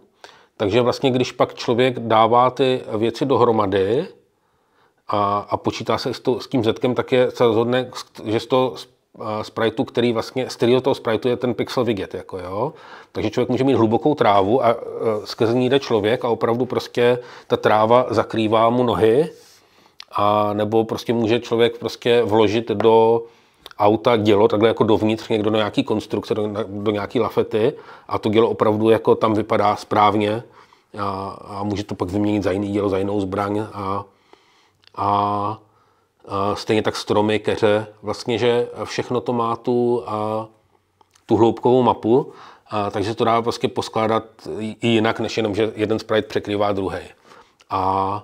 takže vlastně, když pak člověk dává ty věci dohromady a, a počítá se s, to, s tím zetkem, tak je se rozhodne, že z toho spriteu, který vlastně, z kterého toho spriteu je ten pixel vidět, jako jo. Takže člověk může mít hlubokou trávu a e, skrz ní jde člověk a opravdu prostě ta tráva zakrývá mu nohy a nebo prostě může člověk prostě vložit do auta dělo takhle jako dovnitř někdo do nějaký konstrukce, do, do nějaký lafety a to dělo opravdu jako tam vypadá správně a, a může to pak vyměnit za jiný dělo, za jinou zbraň a, a, a stejně tak stromy, keře, vlastně, že všechno to má tu, a, tu hloubkovou mapu, a, takže to dá vlastně poskládat i jinak, než jenom, že jeden sprite překrývá druhý. A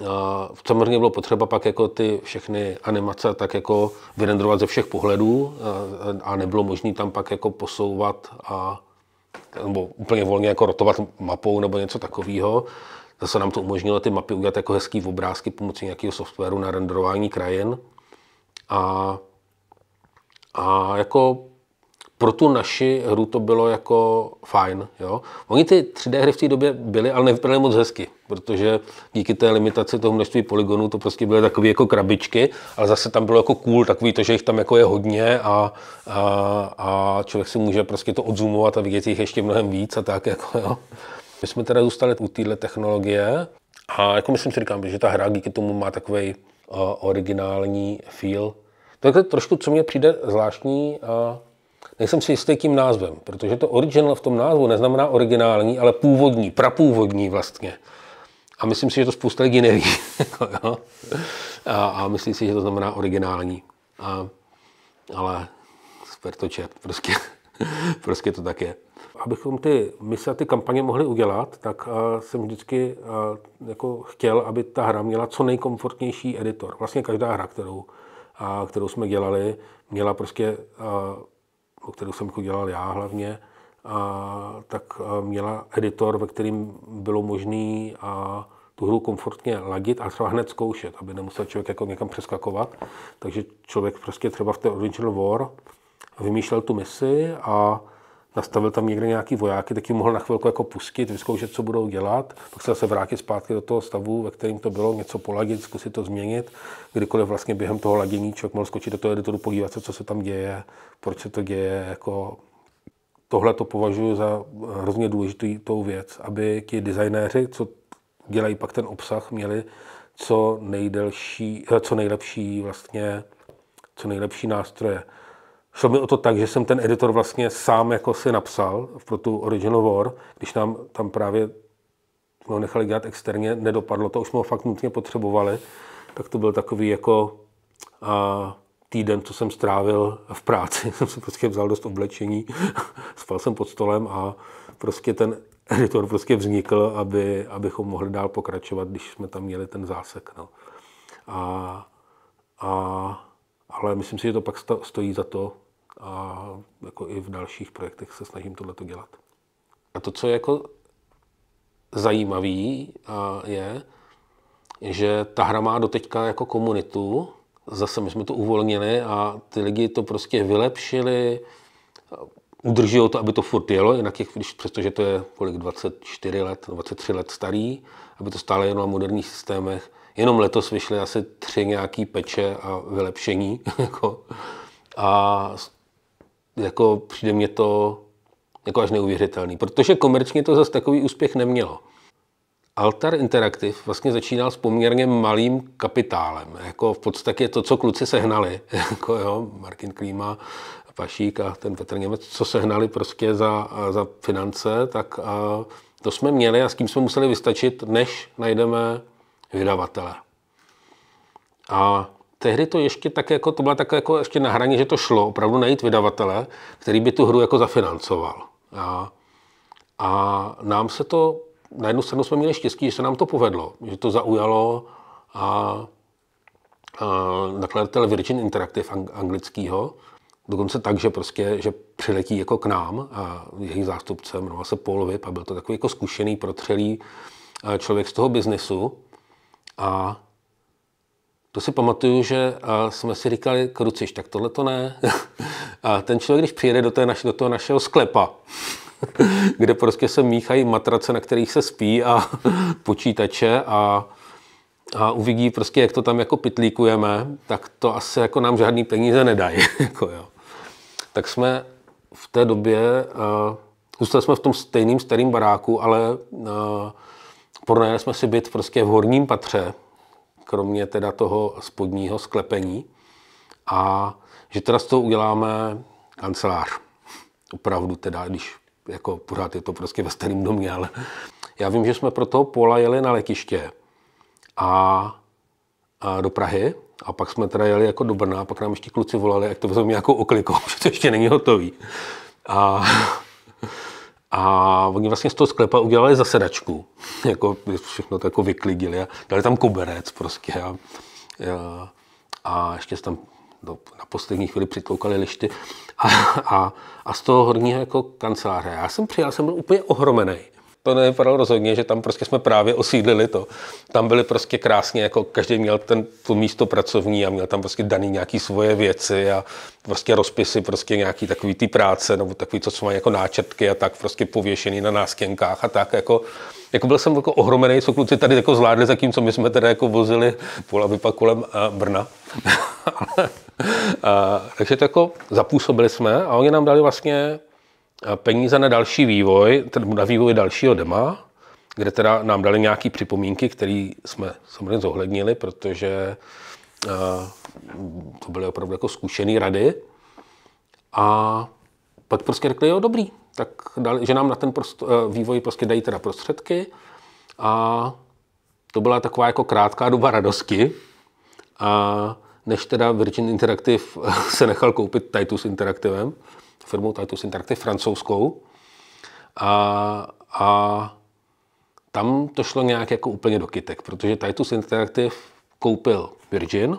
uh, samozřejmě bylo potřeba pak jako ty všechny animace tak jako vyrenderovat ze všech pohledů a, a nebylo možné tam pak jako posouvat a nebo úplně volně jako rotovat mapou nebo něco takového. Zase nám to umožnilo ty mapy udělat jako hezký obrázky pomocí nějakého softwaru na renderování krajin. A, a jako pro tu naši hru to bylo jako fajn. Jo? Oni ty 3D hry v té době byly, ale nevypadaly moc hezky, protože díky té limitaci toho množství poligonů to prostě byly takové jako krabičky, ale zase tam bylo jako cool takový to, že jich tam jako je hodně a, a, a člověk si může prostě to odzumovat a vidět jich ještě mnohem víc a tak jako jo. My jsme teda zůstali u téhle technologie a jako myslím si říkám, že ta hra díky tomu má takový uh, eh, originální feel. To je trošku, co mě přijde zvláštní, uh, Nejsem si jistý tím názvem, protože to original v tom názvu neznamená originální, ale původní, prapůvodní vlastně. A myslím si, že to spousta lidí neví. Jako a, a myslím si, že to znamená originální. A, ale spertočet, prostě, prostě to tak je. Abychom ty mise, ty kampaně mohli udělat, tak a, eh, jsem vždycky a, eh, jako chtěl, aby ta hra měla co nejkomfortnější editor. Vlastně každá hra, kterou, a, eh, kterou jsme dělali, měla prostě A, kterou jsem jako dělal já hlavně, a, tak e, měla editor, ve kterým bylo možné tu hru komfortně ladit a třeba hned zkoušet, aby nemusel člověk jako někam přeskakovat. Takže člověk prostě třeba v té Original War vymýšlel tu misi a nastavil tam někde nějaký vojáky, tak jim mohl na chvilku jako pustit, vyzkoušet, co budou dělat, pak se zase vrátit zpátky do toho stavu, ve kterém to bylo, něco poladit, zkusit to změnit, kdykoliv vlastně během toho ladění člověk mohl skočit do toho editoru, podívat se, co se tam děje, proč se to děje. Jako tohle to považuji za hrozně důležitou věc, aby ti designéři, co dělají pak ten obsah, měli co, nejdelší, eh, co nejlepší vlastně, co nejlepší nástroje. Šlo mi o to tak, že jsem ten editor vlastně sám jako si napsal pro tu Original War, když nám tam právě jsme ho nechali dělat externě, nedopadlo to, už jsme ho fakt nutně potřebovali, tak to byl takový jako a, týden, co jsem strávil v práci, jsem si prostě vzal dost oblečení, spal jsem pod stolem a prostě ten editor prostě vznikl, aby, abychom mohli dál pokračovat, když jsme tam měli ten zásek. No. A, a, ale myslím si, že to pak stojí za to a jako i v dalších projektech se snažím tohle dělat. A to, co je jako zajímavé, je, že ta hra má doteďka jako komunitu, zase my jsme to uvolnili a ty lidi to prostě vylepšili, udržují to, aby to furt jelo, jinak je, když, přestože to je kolik 24 let, 23 let starý, aby to stále jenom na moderních systémech. Jenom letos vyšly asi tři nějaký peče a vylepšení. Jako. a jako přijde mě to jako až neuvěřitelný, protože komerčně to zase takový úspěch nemělo. Altar Interactive vlastně začínal s poměrně malým kapitálem. Jako v podstatě to, co kluci sehnali, jako jo, Martin Klíma, Pašík a ten Petr Němec, co sehnali prostě za, za finance, tak a eh, to jsme měli a s tím jsme museli vystačit, než najdeme vydavatele. A tehdy to ještě tak jako, to byla tak jako ještě na hraně, že to šlo opravdu najít vydavatele, který by tu hru jako zafinancoval. A, a nám se to na jednu stranu jsme měli štěstí, že se nám to povedlo, že to zaujalo a, a nakladatel Virgin Interactive anglického, dokonce tak, že prostě, že přiletí jako k nám a jejich zástupce jmenoval se Paul Vip a byl to takový jako zkušený, protřelý eh, člověk z toho biznesu a to si pamatuju, že eh, jsme si říkali, kruciš, tak tohle to ne. a ten člověk, když přijede do, té naš, do toho našeho sklepa, kde prostě se míchají matrace, na kterých se spí a počítače a, a uvidí prostě, jak to tam jako pitlíkujeme, tak to asi jako nám žádný peníze nedají. jako jo. Tak jsme v té době, uh, zůstali jsme v tom stejným starým baráku, ale uh, pronajeli jsme si byt prostě v horním patře, kromě teda toho spodního sklepení a že teda z toho uděláme kancelář. Opravdu teda, když jako pořád je to prostě ve starém domě, ale já vím, že jsme pro toho Pola jeli na letiště a, a do Prahy a pak jsme teda jeli jako do Brna a pak nám ještě kluci volali, jak to vezmeme nějakou oklikou, že to ještě není hotový. A, a oni vlastně z toho sklepa udělali zasedačku, jako všechno to jako vyklidili a dali tam koberec prostě a, a, a ještě tam do, no, poslední chvíli přitloukali lišty a, a, a z toho horního jako kanceláře. Já jsem přijel, jsem byl úplně ohromený to nevypadalo rozhodně, že tam prostě jsme právě osídlili to. Tam byly prostě krásně, jako každý měl ten, to místo pracovní a měl tam prostě daný nějaký svoje věci a prostě rozpisy, prostě nějaký takový ty práce nebo takový, co, jsou mají jako náčrtky a tak prostě pověšený na náskenkách a tak jako jako byl jsem jako ohromený, co kluci tady jako zvládli, co my jsme teda jako vozili pola vypa kolem a eh, Brna. a, takže to jako zapůsobili jsme a oni nám dali vlastně peníze na další vývoj, na vývoj dalšího dema, kde teda nám dali nějaké připomínky, které jsme samozřejmě zohlednili, protože eh, to byly opravdu jako zkušený rady. A pak prostě řekli, jo, dobrý, tak dali, že nám na ten prost, eh, vývoj prostě dají teda prostředky. A to byla taková jako krátká doba radosti. A než teda Virgin Interactive se nechal koupit Titus Interactivem, firmou Titus Interactive francouzskou. A, a tam to šlo nějak jako úplně do kytek, protože Titus Interactive koupil Virgin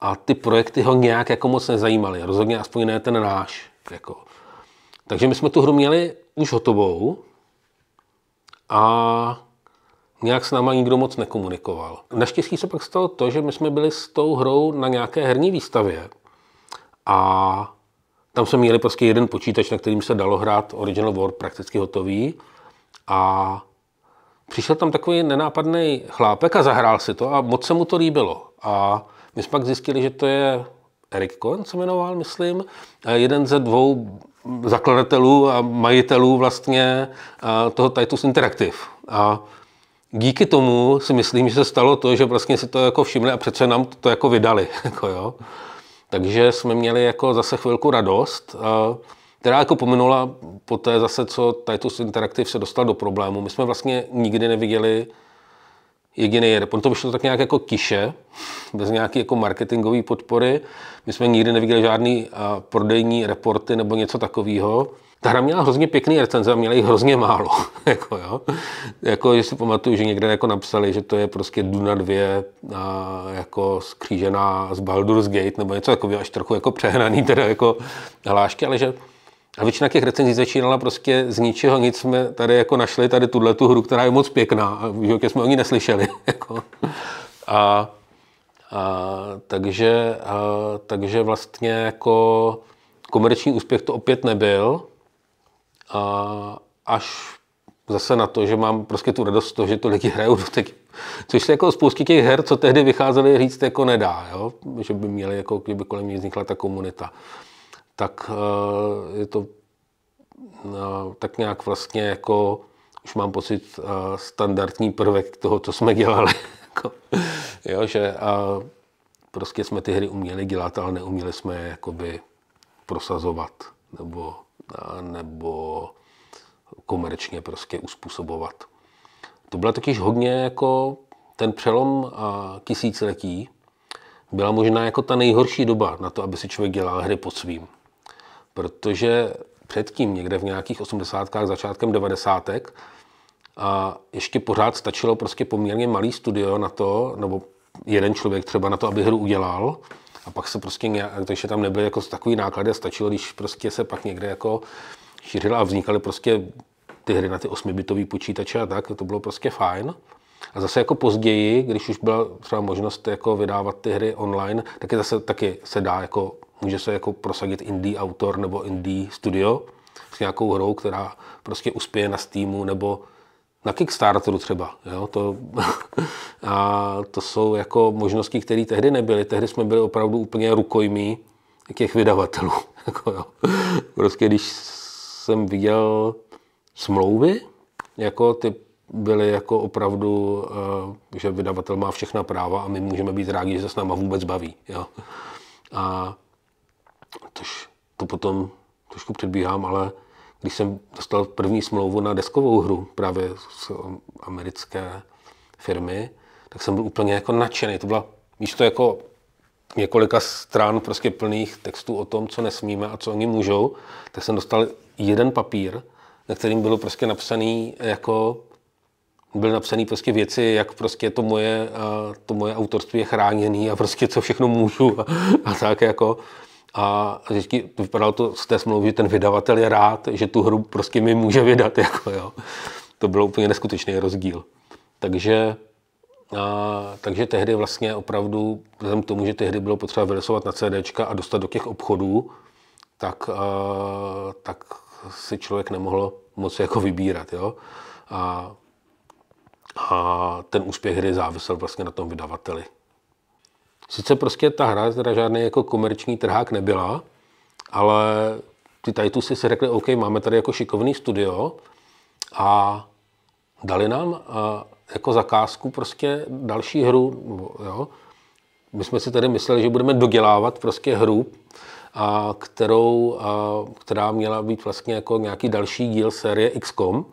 a ty projekty ho nějak jako moc nezajímaly. Rozhodně aspoň ne ten náš. Jako. Takže my jsme tu hru měli už hotovou a nějak s náma nikdo moc nekomunikoval. Naštěstí se pak stalo to, že my jsme byli s tou hrou na nějaké herní výstavě a tam jsme měli prostě jeden počítač, na kterým se dalo hrát Original War prakticky hotový. A přišel tam takový nenápadný chlápek a zahrál si to a moc se mu to líbilo. A my jsme pak zjistili, že to je Eric Cohen se jmenoval, myslím, jeden ze dvou zakladatelů a majitelů vlastně toho Titus Interactive. A díky tomu si myslím, že se stalo to, že vlastně si to jako všimli a přece nám to jako vydali. Jako jo. Takže jsme měli jako zase chvilku radost, eh, která jako pominula po té, zase, co Titus Interactive se dostal do problému. My jsme vlastně nikdy neviděli jediný jeden. On to vyšlo tak nějak jako kiše, bez nějaké jako marketingové podpory. My jsme nikdy neviděli žádný eh, prodejní reporty nebo něco takového ta hra měla hrozně pěkný recenze a měla jich hrozně málo. jako, jo? Jako, že si pamatuju, že někde jako napsali, že to je prostě Duna 2 a, jako skřížená z Baldur's Gate nebo něco takového, až trochu jako přehnaný teda jako hlášky, ale že a většina těch recenzí začínala prostě z ničeho nic jsme tady jako našli tady tuhle tu hru, která je moc pěkná a v životě jsme o ní neslyšeli. Jako. A, a, takže, a, takže vlastně jako komerční úspěch to opět nebyl, a až zase na to, že mám prostě tu radost to, že to lidi hrajou teď. Což se jako spoustě těch her, co tehdy vycházely, říct jako nedá, jo? že by měli, jako kdyby kolem nich vznikla ta komunita. Tak uh, je to eh, tak nějak vlastně jako, už mám pocit, uh, standardní prvek toho, co jsme dělali. Jako, jo, že uh, prostě jsme ty hry uměli dělat, ale neuměli jsme je jakoby prosazovat nebo nebo komerčně prostě uspůsobovat. To byla totiž hodně jako ten přelom a tisíciletí, byla možná jako ta nejhorší doba na to, aby si člověk dělal hry pod svým. Protože předtím, někde v nějakých osmdesátkách, začátkem devadesátek, a ještě pořád stačilo prostě poměrně malý studio na to, nebo jeden člověk třeba na to, aby hru udělal a pak se prostě nějak, takže tam nebyly jako takový náklady, stačilo, když prostě se pak někde jako šířila a vznikaly prostě ty hry na ty osmibitový počítače a tak, to bylo prostě fajn. A zase jako později, když už byla třeba možnost jako vydávat ty hry online, tak je zase taky se dá jako, může se jako prosadit indie autor nebo indie studio s nějakou hrou, která prostě uspěje na Steamu nebo na Kickstarteru třeba. Jo? To, a to jsou jako možnosti, které tehdy nebyly. Tehdy jsme byli opravdu úplně rukojmí těch vydavatelů. Jako, jo. Prostě když jsem viděl smlouvy, jako ty byly jako opravdu, eh, že vydavatel má všechna práva a my můžeme být rádi, že se s náma vůbec baví. Jo. A tož to potom trošku předbíhám, ale když jsem dostal první smlouvu na deskovou hru právě z americké firmy, tak jsem byl úplně jako nadšený. To byla místo jako několika stran prostě plných textů o tom, co nesmíme a co oni můžou, tak jsem dostal jeden papír, na kterým bylo prostě napsaný jako byl napsaný prostě věci, jak prostě to moje, to moje autorství je chráněné a prostě co všechno můžu a, a tak jako. A vždycky vypadalo to z té smlouvy, že ten vydavatel je rád, že tu hru prostě mi může vydat. Jako, jo. To bylo úplně neskutečný rozdíl. Takže, a, takže tehdy vlastně opravdu, vzhledem k tomu, že tehdy bylo potřeba vylesovat na CD a dostat do těch obchodů, tak, a, tak si člověk nemohl moc jako vybírat. Jo. A, a ten úspěch hry závisel vlastně na tom vydavateli. Sice prostě ta hra teda žádný jako komerční trhák nebyla, ale ty Titusy si řekli, OK, máme tady jako šikovný studio a dali nám a jako zakázku prostě další hru. Jo. My jsme si tady mysleli, že budeme dodělávat prostě hru, a kterou, a, která měla být vlastně jako nějaký další díl série XCOM,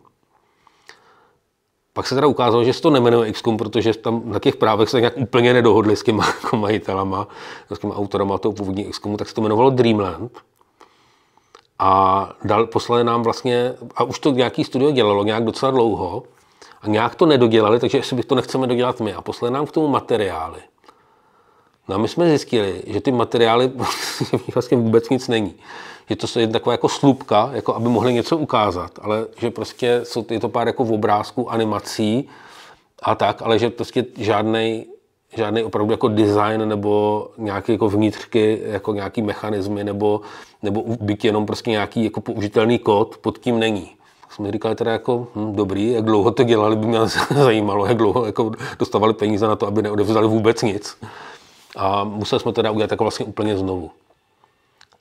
pak se teda ukázalo, že se to nemenuje XCOM, protože tam na těch právech se nějak úplně nedohodli s těma jako majitelama, s těma autorama toho původní XCOMu, tak se to jmenovalo Dreamland. A dal, poslali nám vlastně, a už to nějaký studio dělalo nějak docela dlouho, a nějak to nedodělali, takže jestli bych to nechceme dodělat my. A poslali nám k tomu materiály. No a my jsme zjistili, že ty materiály vlastně vůbec nic není je to jen taková jako slupka, jako aby mohli něco ukázat, ale že prostě jsou, je to pár jako obrázků, animací a tak, ale že prostě žádnej žádný opravdu jako design nebo nějaké jako vnitřky, jako nějaký mechanismy nebo, nebo byť jenom prostě nějaký jako použitelný kód pod tím není. jsme říkali teda jako, hm, dobrý, jak dlouho to dělali, by mě zajímalo, jak dlouho jako dostávali peníze na to, aby neodevzali vůbec nic. A museli jsme teda udělat jako vlastně úplně znovu.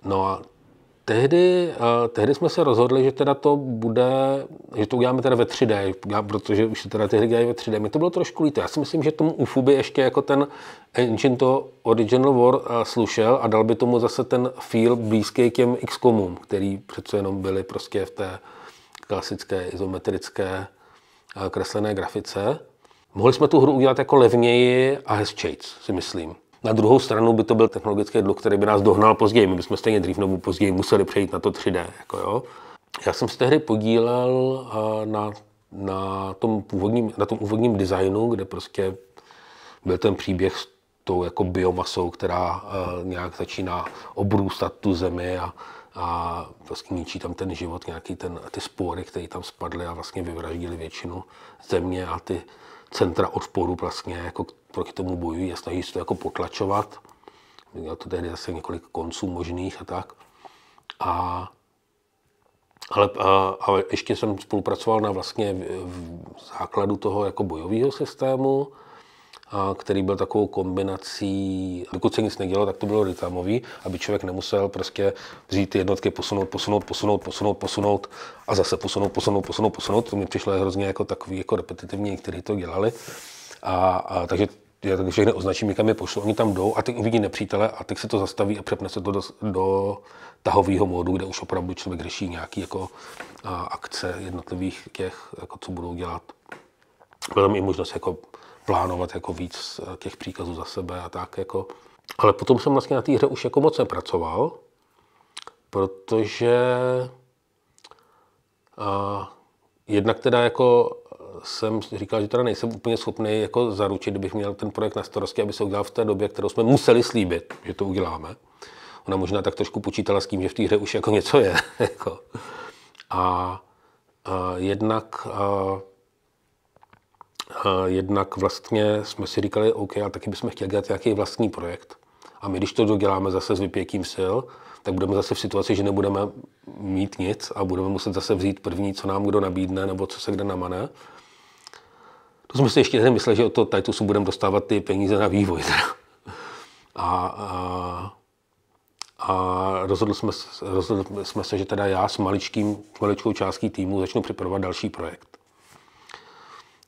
No a Tehdy, eh, tehdy jsme se rozhodli, že teda to bude, že to uděláme teda ve 3D, protože už se teda tehdy dělají ve 3D. Mě to bylo trošku líto. Já si myslím, že tomu UFU by ještě jako ten engine to Original War eh, slušel a dal by tomu zase ten feel blízký k těm XCOMům, který přece jenom byly prostě v té klasické izometrické eh, kreslené grafice. Mohli jsme tu hru udělat jako levněji a hezčejc, si myslím. Na druhou stranu by to byl technologický dluh, který by nás dohnal později. My bychom stejně dřív nebo později museli přejít na to 3D. Jako jo. Já jsem se tehdy podílel eh, na, na, tom původním, na tom úvodním designu, kde prostě byl ten příběh s tou jako biomasou, která eh, nějak začíná obrůstat tu zemi a, a vlastně ničí tam ten život, nějaký ten, ty spory, které tam spadly a vlastně vyvraždili většinu země a ty centra odporu vlastně, jako proti tomu bojují a snaží se to jako potlačovat. Měl to tehdy zase několik konců možných a tak. A, ale a, a ještě jsem spolupracoval na vlastně v základu toho jako bojového systému, a který byl takovou kombinací, dokud se nic nedělo, tak to bylo rytmový, aby člověk nemusel prostě vzít ty jednotky, posunout, posunout, posunout, posunout, posunout a zase posunout, posunout, posunout, posunout. To mi přišlo hrozně jako takový jako repetitivní, kteří to dělali. A, a takže já tak všechny označím, někam je pošlu, oni tam jdou a teď uvidí nepřítele a teď se to zastaví a přepne se to do, do tahového módu, kde už opravdu člověk řeší nějaké jako, akce jednotlivých těch, jako, co budou dělat. Byla tam i možnost jako, plánovat jako víc eh, těch příkazů za sebe a tak. Jako. Ale potom jsem vlastně na té hře už jako moc nepracoval, protože a, jednak teda jako jsem říkal, že teda nejsem úplně schopný jako zaručit, kdybych měl ten projekt na starosti, aby se udělal v té době, kterou jsme museli slíbit, že to uděláme. Ona možná tak trošku počítala s tím, že v té hře už jako něco je. Jako. A, a jednak a, a jednak vlastně jsme si říkali, OK, ale taky bychom chtěli dělat nějaký vlastní projekt. A my, když to doděláme zase s vypěkým sil, tak budeme zase v situaci, že nebudeme mít nic a budeme muset zase vzít první, co nám kdo nabídne nebo co se kde namane. To jsme si ještě nemysleli, že od toho Titusu budeme dostávat ty peníze na vývoj. A, a, a rozhodli, jsme, rozhodli jsme se, že teda já s maličkým, maličkou částí týmu začnu připravovat další projekt.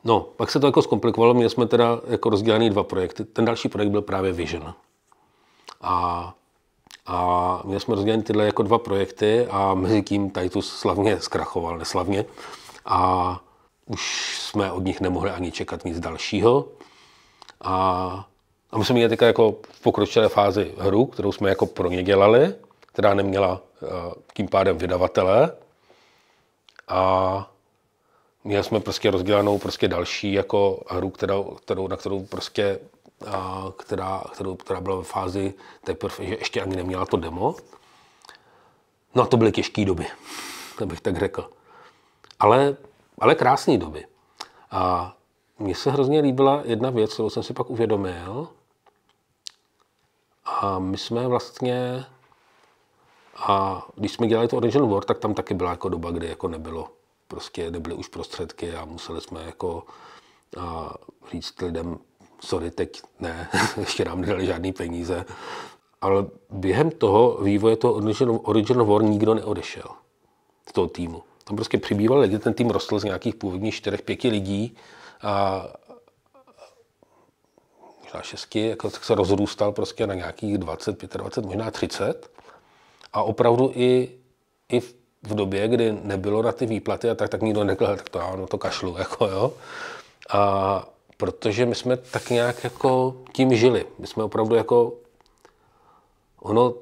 No, pak se to jako zkomplikovalo, měli jsme teda jako rozdělený dva projekty. Ten další projekt byl právě Vision. A, a měli jsme rozdělený tyhle jako dva projekty a mezi tím Titus slavně zkrachoval, neslavně. A už jsme od nich nemohli ani čekat nic dalšího. A, a my jsme měli teďka jako v pokročilé fázi hru, kterou jsme jako pro ně dělali, která neměla eh, tím pádem vydavatele. A měli jsme prostě rozdělanou prostě další jako hru, která, kterou, na kterou prostě a, eh, která, kterou, která byla ve fázi teprve, že ještě ani neměla to demo. No a to byly těžké doby, abych tak řekl. Ale ale krásné doby. A mně se hrozně líbila jedna věc, kterou jsem si pak uvědomil. A my jsme vlastně, a když jsme dělali to Original War, tak tam taky byla jako doba, kdy jako nebylo, prostě nebyly už prostředky a museli jsme jako a říct lidem, sorry, teď ne, ještě nám nedali žádný peníze. Ale během toho vývoje toho Original War nikdo neodešel z toho týmu tam prostě přibývali lidi, ten tým rostl z nějakých původních 4-5 lidí a možná 6, jako tak se rozrůstal prostě na nějakých 20, 25, možná 30 a opravdu i, i v v době, kdy nebylo na ty výplaty a tak, tak nikdo neřekl, tak to já no to kašlu, jako jo. A protože my jsme tak nějak jako tím žili. My jsme opravdu jako, ono,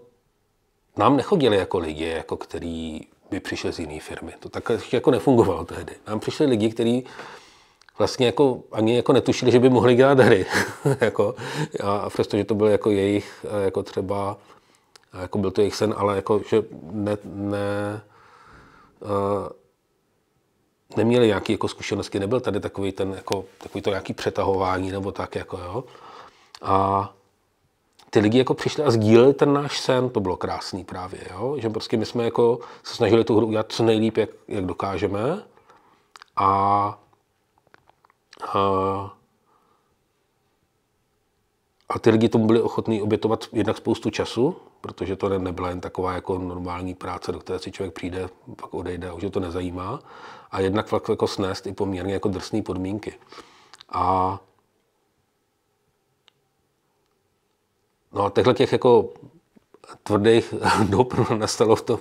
nám nechodili jako lidi, jako který by přišel z jiné firmy. To tak jako nefungovalo tehdy. Nám přišli lidi, kteří vlastně jako ani jako netušili, že by mohli dělat hry. jako, a přestože to byl jako jejich, jako třeba, jako byl to jejich sen, ale jako, že ne, ne, uh, neměli nějaké jako zkušenosti, nebyl tady takový ten, jako, takový to nějaký přetahování nebo tak, jako jo. A ty lidi jako přišli a sdíleli ten náš sen, to bylo krásný právě, jo? že prostě my jsme jako se snažili tu hru udělat co nejlíp, jak, jak dokážeme a, a a ty lidi tomu byli ochotní obětovat jednak spoustu času, protože to nebyla jen taková jako normální práce, do které si člověk přijde, pak odejde a už to nezajímá. A jednak fakt jako snést i poměrně jako drsné podmínky. A No a těchto těch jako tvrdých dob nastalo v, to,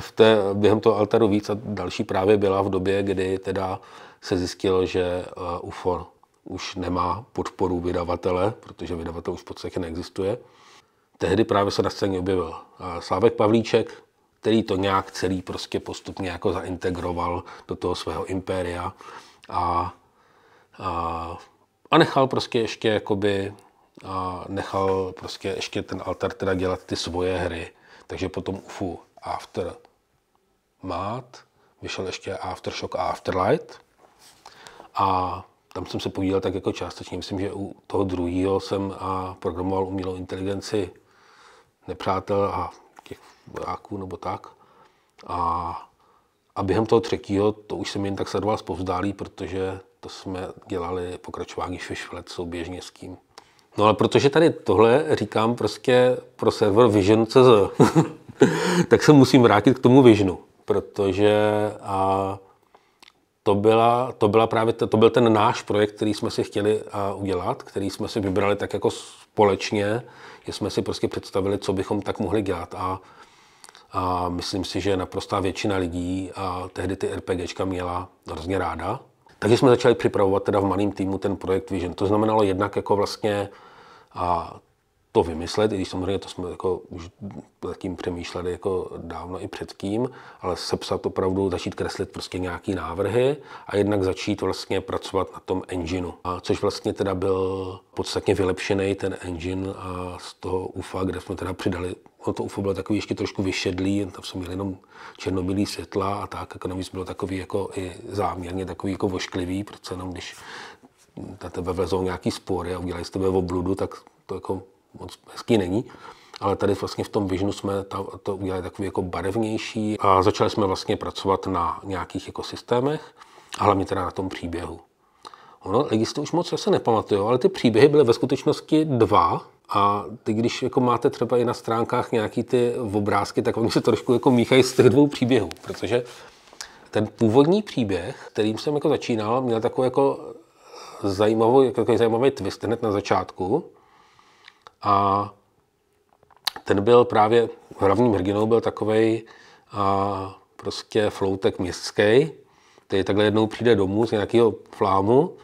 v té, během toho altaru víc a další právě byla v době, kdy teda se zjistilo, že eh, UFO už nemá podporu vydavatele, protože vydavatel už v podstatě neexistuje. Tehdy právě se na scéně objevil eh, Slávek Pavlíček, který to nějak celý prostě postupně jako zaintegroval do toho svého impéria a, a, a nechal prostě ještě jakoby a nechal prostě ještě ten altar teda dělat ty svoje hry. Takže potom UFU After Mat, vyšel ještě Aftershock a Afterlight. A tam jsem se podílel tak jako částečně. Myslím, že u toho druhého jsem a programoval umělou inteligenci nepřátel a těch vojáků nebo tak. A, a během toho třetího to už jsem jen tak sledoval povzdálí, protože to jsme dělali pokračování Švešvelet souběžně s tím No ale protože tady tohle říkám prostě pro server Vision.cz, tak se musím vrátit k tomu Visionu, protože a to, byla, to, byla právě, to byl ten náš projekt, který jsme si chtěli a, udělat, který jsme si vybrali tak jako společně, že jsme si prostě představili, co bychom tak mohli dělat. A, a myslím si, že naprostá většina lidí a tehdy ty RPGčka měla hrozně ráda. Takže jsme začali připravovat teda v malém týmu ten projekt Vision. To znamenalo jednak jako vlastně a to vymyslet, i když samozřejmě to jsme jako už takým přemýšleli jako dávno i předtím, ale sepsat opravdu, začít kreslit prostě nějaký návrhy a jednak začít vlastně pracovat na tom engineu. A což vlastně teda byl podstatně vylepšený ten engine a z toho UFA, kde jsme teda přidali No to UFO bylo takový ještě trošku vyšedlý, tam jsme měli jenom černobílý světla a tak, jako navíc bylo takový jako i záměrně takový jako vošklivý, protože jenom když na tebe vezou nějaký spory a udělají z tebe obludu, tak to jako moc hezký není, ale tady vlastně v tom Visionu jsme to udělali takový jako barevnější a začali jsme vlastně pracovat na nějakých ekosystémech a hlavně teda na tom příběhu. Ono, to už moc se nepamatuju, ale ty příběhy byly ve skutečnosti dva, a ty, když jako máte třeba i na stránkách nějaký ty obrázky, tak oni se trošku jako míchají z těch dvou příběhů, protože ten původní příběh, kterým jsem jako začínal, měl jako jako takový jako zajímavý, jako zajímavý twist hned na začátku, a ten byl právě, hlavním hrdinou byl takový prostě floutek městský, který takhle jednou přijde domů z nějakého flámu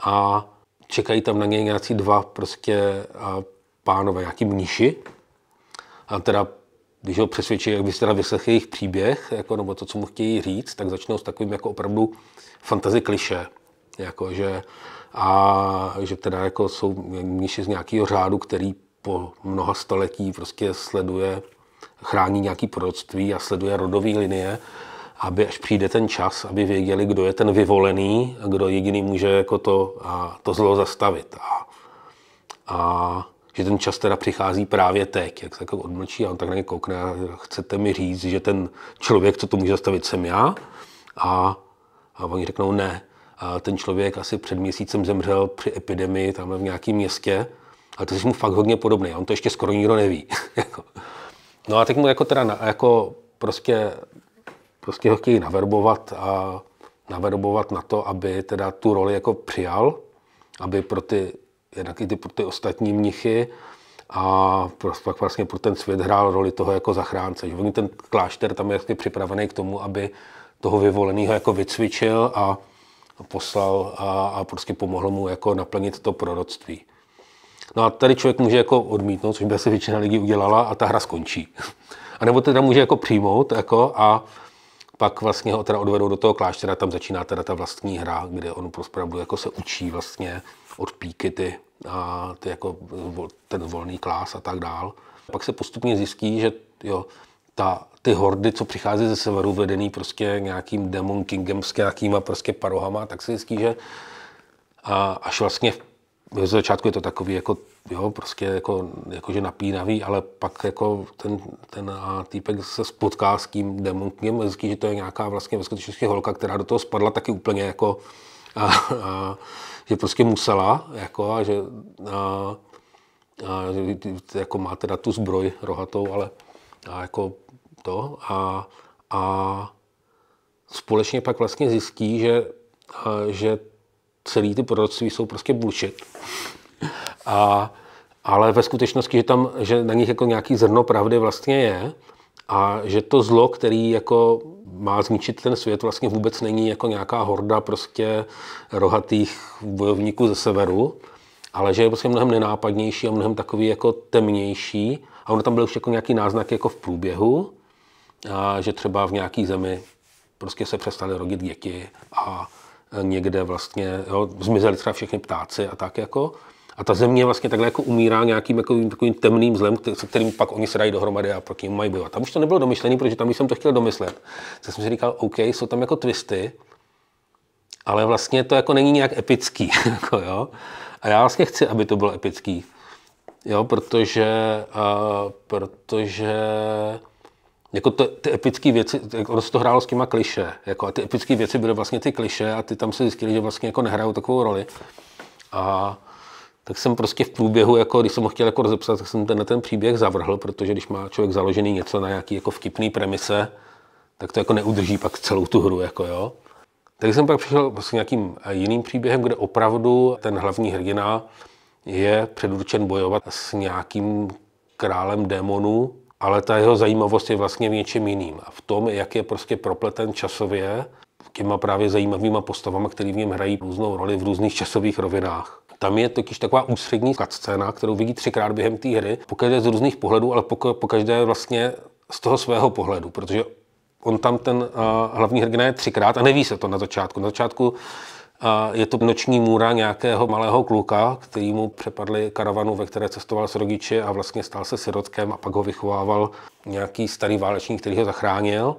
a čekají tam na něj nějací dva prostě a pánové, nějaký mniši. A teda, když ho přesvědčí, jak byste teda vyslechli jejich příběh, jako, nebo to, co mu chtějí říct, tak začnou s takovým jako opravdu fantazy kliše. Jako, že a že teda jako jsou mniši z nějakého řádu, který po mnoha staletí prostě sleduje, chrání nějaké proroctví a sleduje rodové linie, aby až přijde ten čas, aby věděli, kdo je ten vyvolený, kdo jediný může jako to, a, to zlo zastavit. A, a že ten čas teda přichází právě teď, jak se jako odmlčí a on tak na ně koukne a chcete mi říct, že ten člověk, co to může zastavit, jsem já? A, a oni řeknou ne. A ten člověk asi před měsícem zemřel při epidemii tam v nějakém městě, A to je mu fakt hodně podobné. On to ještě skoro nikdo neví. Jako. no a tak mu jako teda na, jako prostě, prostě ho chtějí naverbovat a naverbovat na to, aby teda tu roli jako přijal, aby pro ty, jednak i ty, pro ty ostatní mnichy a prostě, pak vlastně pro ten svět hrál roli toho jako zachránce. Že oni ten klášter tam je vlastně připravený k tomu, aby toho vyvoleného jako vycvičil a poslal a, a prostě pomohl mu jako naplnit to proroctví. No a tady člověk může jako odmítnout, což by asi většina lidí udělala a ta hra skončí. A nebo teda může jako přijmout jako a pak vlastně ho teda odvedou do toho kláštera, tam začíná teda ta vlastní hra, kde on prostě jako se učí vlastně od píky ty, a ty jako eh, ten volný klás a tak dál. Pak se postupně zjistí, že jo, ta ty hordy, co přichází ze severu, vedený prostě nějakým Demon Kingem s nějakýma prostě parohama, tak se zjistí, že a, až vlastně v začátku je to takový jako, jo, prostě jako, jakože napínavý, ale pak jako ten, ten týpek se spotká s tím Demon Kingem, zjistí, že to je nějaká vlastně ve skutečnosti holka, která do toho spadla taky úplně jako, a, a, že prostě musela, jako, a že, a, a, že jako má teda tu zbroj rohatou, ale a jako to a, a společně pak vlastně zjistí, že, že celý ty proroctví jsou prostě bullshit. A, ale ve skutečnosti, že, tam, že na nich jako nějaký zrno pravdy vlastně je a že to zlo, který jako má zničit ten svět, vlastně vůbec není jako nějaká horda prostě rohatých bojovníků ze severu, ale že je prostě mnohem nenápadnější a mnohem takový jako temnější. A ono tam byl už jako nějaký náznak jako v průběhu, a že třeba v nějaký zemi prostě se přestali rodit děti a e, někde vlastně jo, zmizeli třeba všechny ptáci a tak jako. A ta země vlastně takhle jako umírá nějakým jako takovým temným zlem, se kterým pak oni se dají dohromady a proti němu mají bojovat. Tam už to nebylo domyšlené, protože tam jsem to chtěl domyslet. Já jsem si říkal, OK, jsou tam jako twisty, ale vlastně to jako není nějak epický. Jako jo. A já vlastně chci, aby to bylo epický. Jo, protože, uh, protože jako to, ty epické věci, jako ono to hrálo s těma kliše, jako, a ty epické věci byly vlastně ty kliše a ty tam se zjistili, že vlastně jako nehrajou takovou roli. A tak jsem prostě v průběhu, jako, když jsem ho chtěl jako rozepsat, tak jsem ten, ten příběh zavrhl, protože když má člověk založený něco na nějaký jako vtipný premise, tak to jako neudrží pak celou tu hru. Jako, jo. Tak jsem pak přišel s vlastně nějakým jiným příběhem, kde opravdu ten hlavní hrdina je předurčen bojovat s nějakým králem démonů, ale ta jeho zajímavost je vlastně v něčem jiným. A v tom, jak je prostě propleten časově těma právě zajímavýma postavama, které v něm hrají různou roli v různých časových rovinách. Tam je totiž taková ústřední scéna, kterou vidí třikrát během té hry, pokaždé z různých pohledů, ale pokaždé vlastně z toho svého pohledu, protože on tam ten uh, hlavní hrdina je třikrát a neví se to na začátku. Na začátku a je to noční můra nějakého malého kluka, který mu přepadli karavanu, ve které cestoval s rodiči a vlastně stál se sirotkem a pak ho vychovával nějaký starý válečník, který ho zachránil.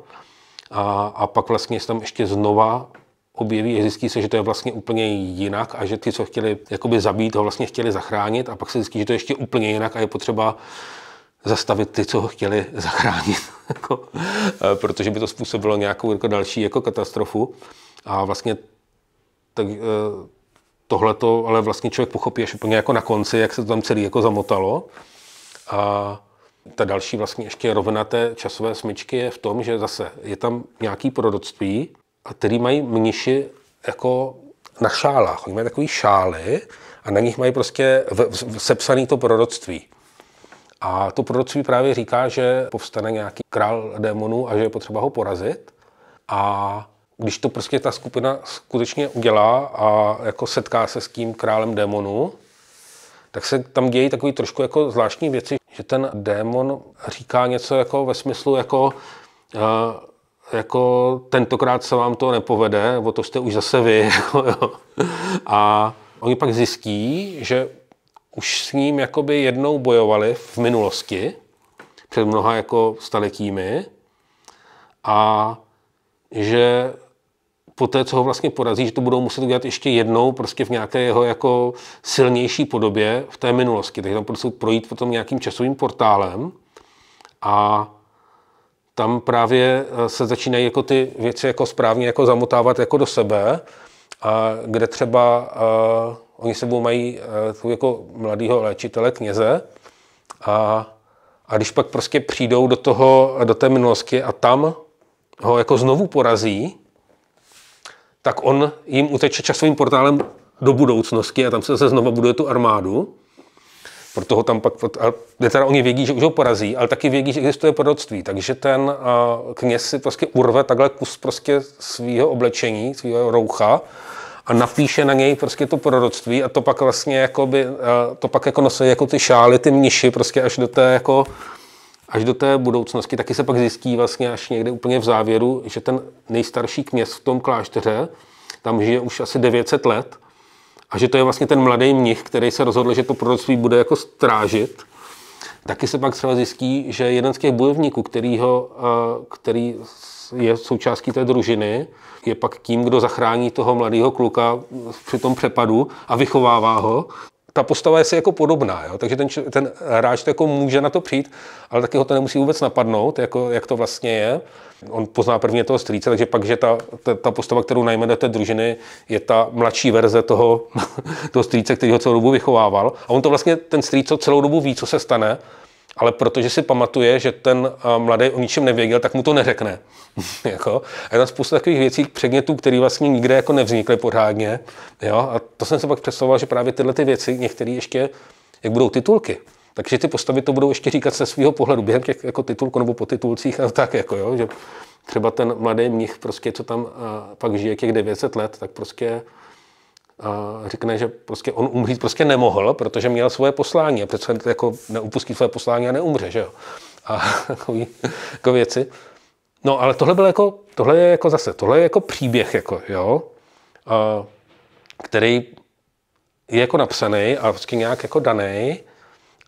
A, a pak vlastně se tam ještě znova objeví a zjistí se, že to je vlastně úplně jinak a že ty, co chtěli jakoby zabít, ho vlastně chtěli zachránit a pak se zjistí, že to je ještě úplně jinak a je potřeba zastavit ty, co ho chtěli zachránit, jako, eh, protože by to způsobilo nějakou jako další jako katastrofu. A vlastně tak eh, tohle to ale vlastně člověk pochopí až úplně jako na konci, jak se to tam celý jako zamotalo. A ta další vlastně ještě rovina té časové smyčky je v tom, že zase je tam nějaký proroctví, a který mají mniši jako na šálách. Oni mají takový šály a na nich mají prostě v, v, sepsaný to proroctví. A to proroctví právě říká, že povstane nějaký král démonů a že je potřeba ho porazit. A když to prostě ta skupina skutečně udělá a jako setká se s tím králem démonů, tak se tam dějí takové trošku jako zvláštní věci, že ten démon říká něco jako ve smyslu jako, eh, jako tentokrát se vám to nepovede, o to jste už zase vy. Jako a oni pak zjistí, že už s ním jakoby jednou bojovali v minulosti, před mnoha jako staletími, a že po té, co ho vlastně porazí, že to budou muset udělat ještě jednou, prostě v nějaké jeho jako silnější podobě v té minulosti. Takže tam prostě projít potom nějakým časovým portálem a tam právě eh, se začínají jako ty věci jako správně jako zamotávat jako do sebe, a kde třeba uh, oni sebou mají uh, jako mladého léčitele, kněze a, a když pak prostě přijdou do toho, do té minulosti a tam ho jako znovu porazí, tak on jim uteče časovým portálem do budoucnosti a tam se zase znova buduje tu armádu. Proto ho tam pak, ale teda oni vědí, že už ho porazí, ale taky vědí, že existuje proroctví. Takže ten kněz si prostě urve takhle kus prostě svého oblečení, svého roucha a napíše na něj prostě to proroctví a to pak vlastně jakoby, to pak jako nosí jako ty šály, ty mniši prostě až do té jako až do té budoucnosti, taky se pak zjistí vlastně až někde úplně v závěru, že ten nejstarší kněz v tom klášteře, tam žije už asi 900 let, a že to je vlastně ten mladý mnich, který se rozhodl, že to proroctví bude jako strážit, taky se pak třeba zjistí, že jeden z těch bojovníků, kterýho, eh, který je součástí té družiny, je pak tím, kdo zachrání toho mladého kluka při tom přepadu a vychovává ho ta postava je si jako podobná, jo? takže ten, ten hráč to jako může na to přijít, ale taky ho to nemusí vůbec napadnout, jako, jak to vlastně je. On pozná prvně toho strýce, takže pak, že ta, ta, ta postava, kterou najme do té družiny, je ta mladší verze toho, toho strýce, který ho celou dobu vychovával. A on to vlastně, ten strýc, co celou dobu ví, co se stane, ale protože si pamatuje, že ten eh, mladý o ničem nevěděl, tak mu to neřekne. jako? A je tam spousta takových věcí, předmětů, které vlastně nikde jako nevznikly pořádně. Jo? A to jsem se pak představoval, že právě tyhle ty věci, některé ještě, jak budou titulky, takže ty postavy to budou ještě říkat ze svého pohledu během těch jako titulků nebo po titulcích a tak, jako jo, že třeba ten mladý mnich, prostě, co tam a, eh, pak žije těch 900 let, tak prostě a řekne, že prostě on umřít prostě nemohl, protože měl svoje poslání a přece jako neupustí svoje poslání a neumře, že jo. A takový, jako věci. No ale tohle bylo jako, tohle je jako zase, tohle je jako příběh, jako, jo, a, který je jako napsaný a prostě nějak jako daný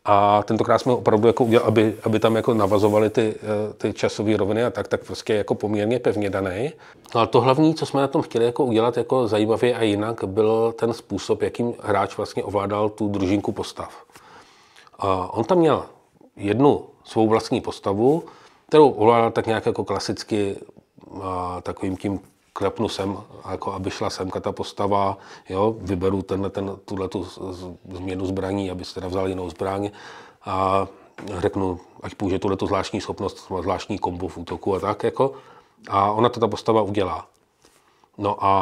a tentokrát jsme opravdu jako udělali, aby, aby tam jako navazovali ty, eh, ty časové roviny a tak, tak prostě jako poměrně pevně daný. No ale to hlavní, co jsme na tom chtěli jako udělat jako zajímavě a jinak, byl ten způsob, jakým hráč vlastně ovládal tu družinku postav. A on tam měl jednu svou vlastní postavu, kterou ovládal tak nějak jako klasicky takovým tím klepnu sem, jako aby šla semka ta postava, jo, vyberu tenhle, ten, tuhle tu změnu zbraní, aby teda vzal jinou zbraň a řeknu, ať použije tuhle zvláštní schopnost, zvláštní kombo v útoku a tak, jako. A ona to ta postava udělá. No a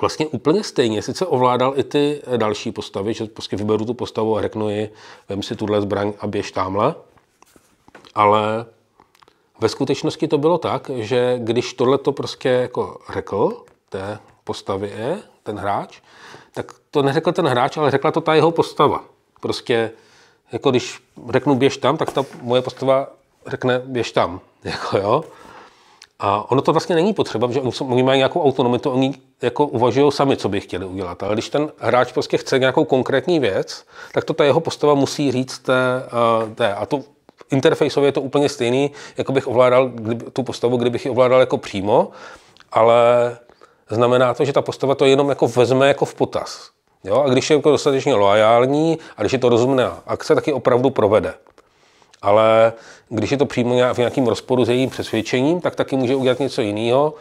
vlastně úplně stejně, sice ovládal i ty další postavy, že prostě vyberu tu postavu a řeknu ji, vem si tuhle zbraň a běž tamhle, ale ve skutečnosti to bylo tak, že když tohle to prostě jako řekl té postavě, ten hráč, tak to neřekl ten hráč, ale řekla to ta jeho postava. Prostě jako když řeknu běž tam, tak ta moje postava řekne běž tam. Jako jo. A ono to vlastně není potřeba, že oni, oni mají nějakou autonomii, to oni jako uvažují sami, co by chtěli udělat. Ale když ten hráč prostě chce nějakou konkrétní věc, tak to ta jeho postava musí říct té, eh, té a to Interfejsově je to úplně stejný, jako bych ovládal kdyby, tu postavu, kdybych ji ovládal jako přímo, ale znamená to, že ta postava to jenom jako vezme jako v potaz. Jo? A když je jako dostatečně loajální a když je to rozumná akce, tak ji opravdu provede. Ale když je to přímo v nějakém rozporu s jejím přesvědčením, tak taky může udělat něco jiného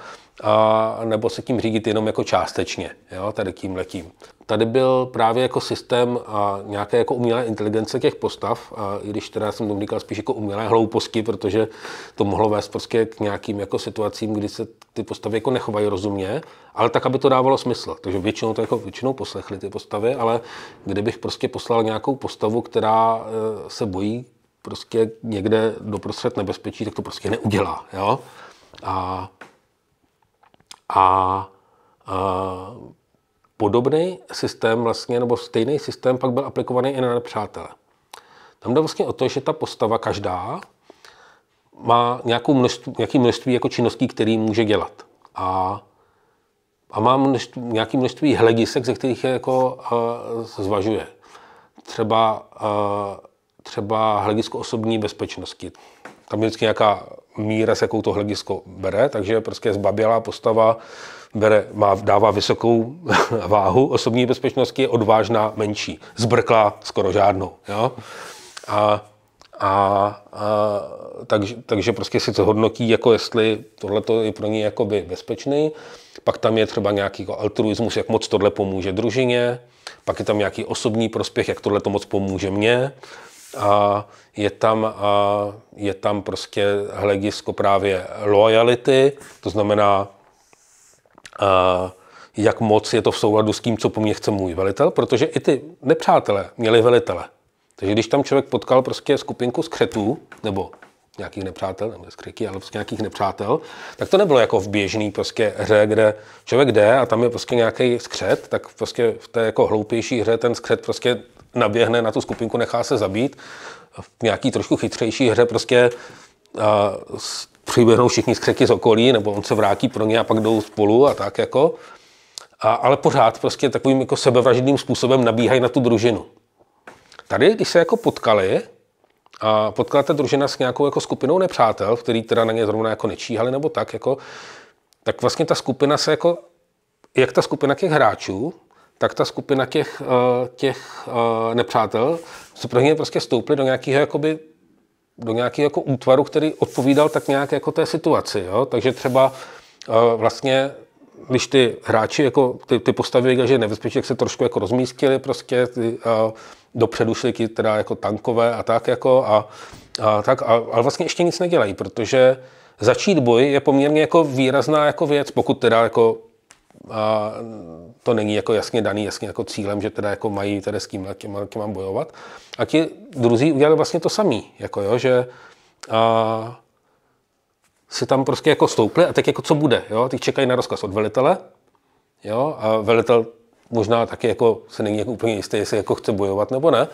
a nebo se tím řídit jenom jako částečně, jo, tady tím letím. Tady byl právě jako systém a nějaké jako umělé inteligence těch postav, a i když teda jsem tomu říkal spíš jako umělé hlouposti, protože to mohlo vést prostě k nějakým jako situacím, kdy se ty postavy jako nechovají rozumně, ale tak, aby to dávalo smysl. Takže většinou to jako většinou poslechli ty postavy, ale kdybych prostě poslal nějakou postavu, která e, se bojí prostě někde doprostřed nebezpečí, tak to prostě neudělá. Jo? A a uh, podobný systém vlastně, nebo stejný systém pak byl aplikovaný i na nepřátele. Tam jde vlastně o to, že ta postava každá má nějakou množství, nějaký množství jako činností, který může dělat. A, a má množství, nějaký množství hledisek, ze kterých je jako uh, zvažuje. Třeba, uh, třeba hledisko osobní bezpečnosti. Tam je vždycky nějaká míra, s jakou to hledisko bere, takže prostě zbabělá postava bere, má, dává vysokou váhu osobní bezpečnosti, je odvážná menší, zbrklá skoro žádnou. Jo? A, a, a takže, takže prostě si to hodnotí, jako jestli tohle je pro ně jakoby bezpečný. Pak tam je třeba nějaký jako altruismus, jak moc tohle pomůže družině, pak je tam nějaký osobní prospěch, jak tohle to moc pomůže mně a je tam, a je tam prostě hledisko právě lojality, to znamená, a jak moc je to v souladu s tím, co po mně chce můj velitel, protože i ty nepřátelé měli velitele. Takže když tam člověk potkal prostě skupinku skřetů, nebo nějakých nepřátel, nebo skřeky, ale prostě nějakých nepřátel, tak to nebylo jako v běžný prostě hře, kde člověk jde a tam je prostě nějaký skřet, tak prostě v té jako hloupější hře ten skřet prostě naběhne na tu skupinku, nechá se zabít. V nějaký trošku chytřejší hře prostě přiběhnou všichni z křeky z okolí, nebo on se vrátí pro ně a pak jdou spolu a tak jako. A, ale pořád prostě takovým jako sebevražedným způsobem nabíhají na tu družinu. Tady, když se jako potkali, a potkala ta družina s nějakou jako skupinou nepřátel, který teda na ně zrovna jako nečíhali nebo tak, jako, tak vlastně ta skupina se jako, jak ta skupina těch hráčů, tak ta skupina těch, eh, těch eh, nepřátel se pro ně prostě stouply do nějakého jakoby do nějakého jako útvaru, který odpovídal tak nějak jako té situaci. Jo? Takže třeba eh, vlastně když ty hráči, jako ty, ty postavy, že nebezpečí, jak se trošku jako rozmístili prostě, ty, a, dopředu šli ty teda jako tankové a tak jako a, a tak, a, ale vlastně ještě nic nedělají, protože začít boj je poměrně jako výrazná jako věc, pokud teda jako a to není jako jasně daný, jasně jako cílem, že teda jako mají tady s kým, těma, těma bojovat. A ti druzí udělali vlastně to samý, jako jo, že a, si tam prostě jako stoupli a tak jako co bude, jo, ty čekají na rozkaz od velitele, jo, a velitel možná taky jako se není jako úplně jistý, jestli jako chce bojovat nebo ne.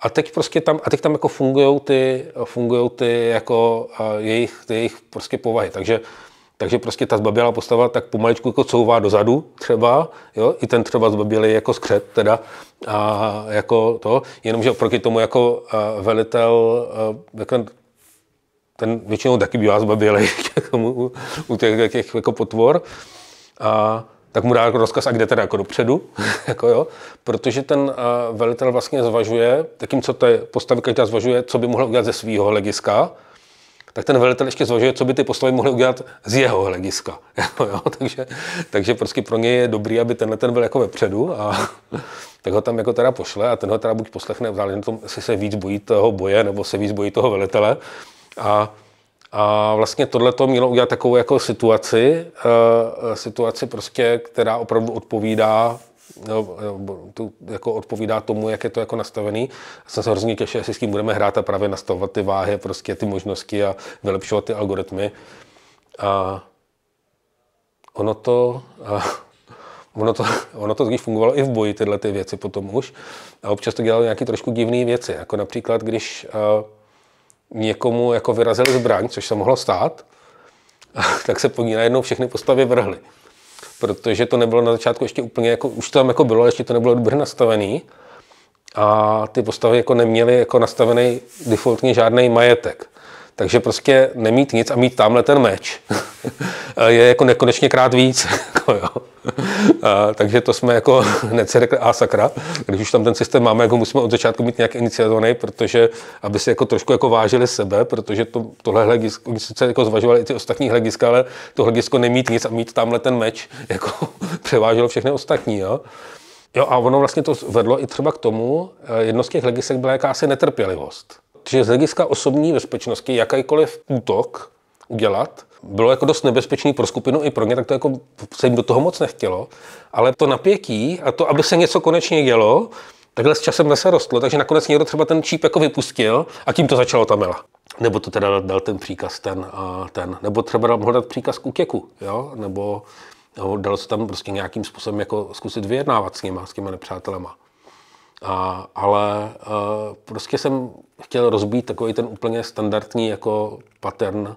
A teď prostě tam, a teď tam jako fungují ty, fungujou ty jako jejich, ty jejich prostě povahy. Takže takže prostě ta zbabělá postava tak pomaličku jako couvá dozadu třeba, jo? i ten třeba zbabělý jako skřet teda, a jako to, jenomže oproti tomu jako velitel, jako ten většinou taky bývá zbabělý jako u, u těch, těch jako potvor, a tak mu dá jako rozkaz, a kde teda jako dopředu, jako jo, protože ten uh, velitel vlastně zvažuje, takým, co ta postavy každá zvažuje, co by mohl udělat ze svého hlediska, tak ten velitel ještě zvažuje, co by ty postavy mohly udělat z jeho hlediska. Jako jo? Takže, takže prostě pro něj je dobrý, aby tenhle ten byl jako vepředu a tak ho tam jako teda pošle a ten ho teda buď poslechne, záleží na tom, jestli se víc bojí toho boje nebo se víc bojí toho velitele. A, a vlastně tohle to mělo udělat takovou jako situaci, uh, situaci prostě, která opravdu odpovídá to jako odpovídá tomu, jak je to jako nastavený. Jsem se hrozně těšil, jestli s tím budeme hrát a právě nastavovat ty váhy, prostě ty možnosti a vylepšovat ty algoritmy. A ono to, a ono to, ono to dřív fungovalo i v boji, tyhle ty věci potom už. A občas to dělalo nějaké trošku divné věci, jako například, když a, někomu jako vyrazili zbraň, což se mohlo stát, tak se po ní najednou všechny postavy vrhly protože to nebylo na začátku ještě úplně, jako, už to tam jako bylo, ale ještě to nebylo dobře nastavený a ty postavy jako neměly jako nastavený defaultně žádný majetek. Takže prostě nemít nic a mít tamhle ten meč je jako nekonečně krát víc. Jako a, takže to jsme jako hned si řekli, a sakra, když už tam ten systém máme, jako musíme od začátku mít nějak iniciovaný, protože aby si jako trošku jako vážili sebe, protože to, tohle hledisko, oni sice jako zvažovali i ty ostatní hlediska, ale to hledisko nemít nic a mít tamhle ten meč jako převáželo všechny ostatní. Jo. Jo, a ono vlastně to vedlo i třeba k tomu, eh, jedno z těch hledisek byla jakási netrpělivost že z hlediska osobní bezpečnosti jakýkoliv útok udělat bylo jako dost nebezpečný pro skupinu i pro ně, tak to jako se jim do toho moc nechtělo. Ale to napětí a to, aby se něco konečně dělo, takhle s časem zase rostlo, takže nakonec někdo třeba ten číp jako vypustil a tím to začalo tamela. Nebo to teda dal ten příkaz ten a ten. Nebo třeba dal, mohl dát příkaz k útěku, jo? Nebo dal se tam prostě nějakým způsobem jako zkusit vyjednávat s nima, s těma nepřátelema. A, ale a, eh, prostě jsem chtěl rozbít takový ten úplně standardní jako pattern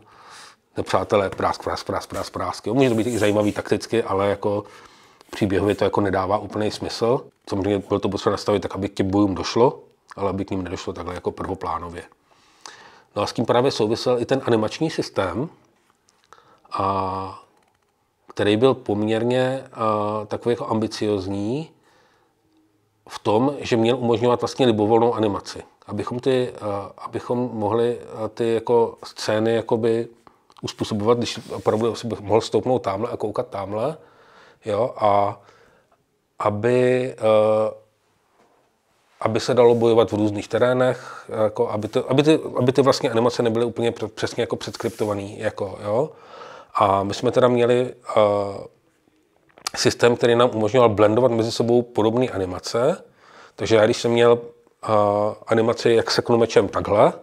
nepřátelé prásk, prásk, prásk, prásk, prásk. Jo, může to být i zajímavý takticky, ale jako příběhově to jako nedává úplný smysl. Samozřejmě bylo to potřeba nastavit tak, aby k těm bojům došlo, ale aby k ním nedošlo takhle jako prvoplánově. No a s tím právě souvisel i ten animační systém, a, který byl poměrně a, eh, takový jako ambiciozní, v tom, že měl umožňovat vlastně libovolnou animaci. Abychom, ty, eh, abychom mohli eh, ty jako scény jakoby uspůsobovat, když opravdu si bych mohl stoupnout tamhle a koukat tamhle, jo, a aby, eh, aby se dalo bojovat v různých terénech, jako aby, to, aby, ty, aby ty vlastně animace nebyly úplně přesně jako předskriptované. Jako, jo. A my jsme teda měli systém, který nám umožňoval blendovat mezi sebou podobné animace. Takže já, když jsem měl uh, animaci, jak seknu mečem takhle,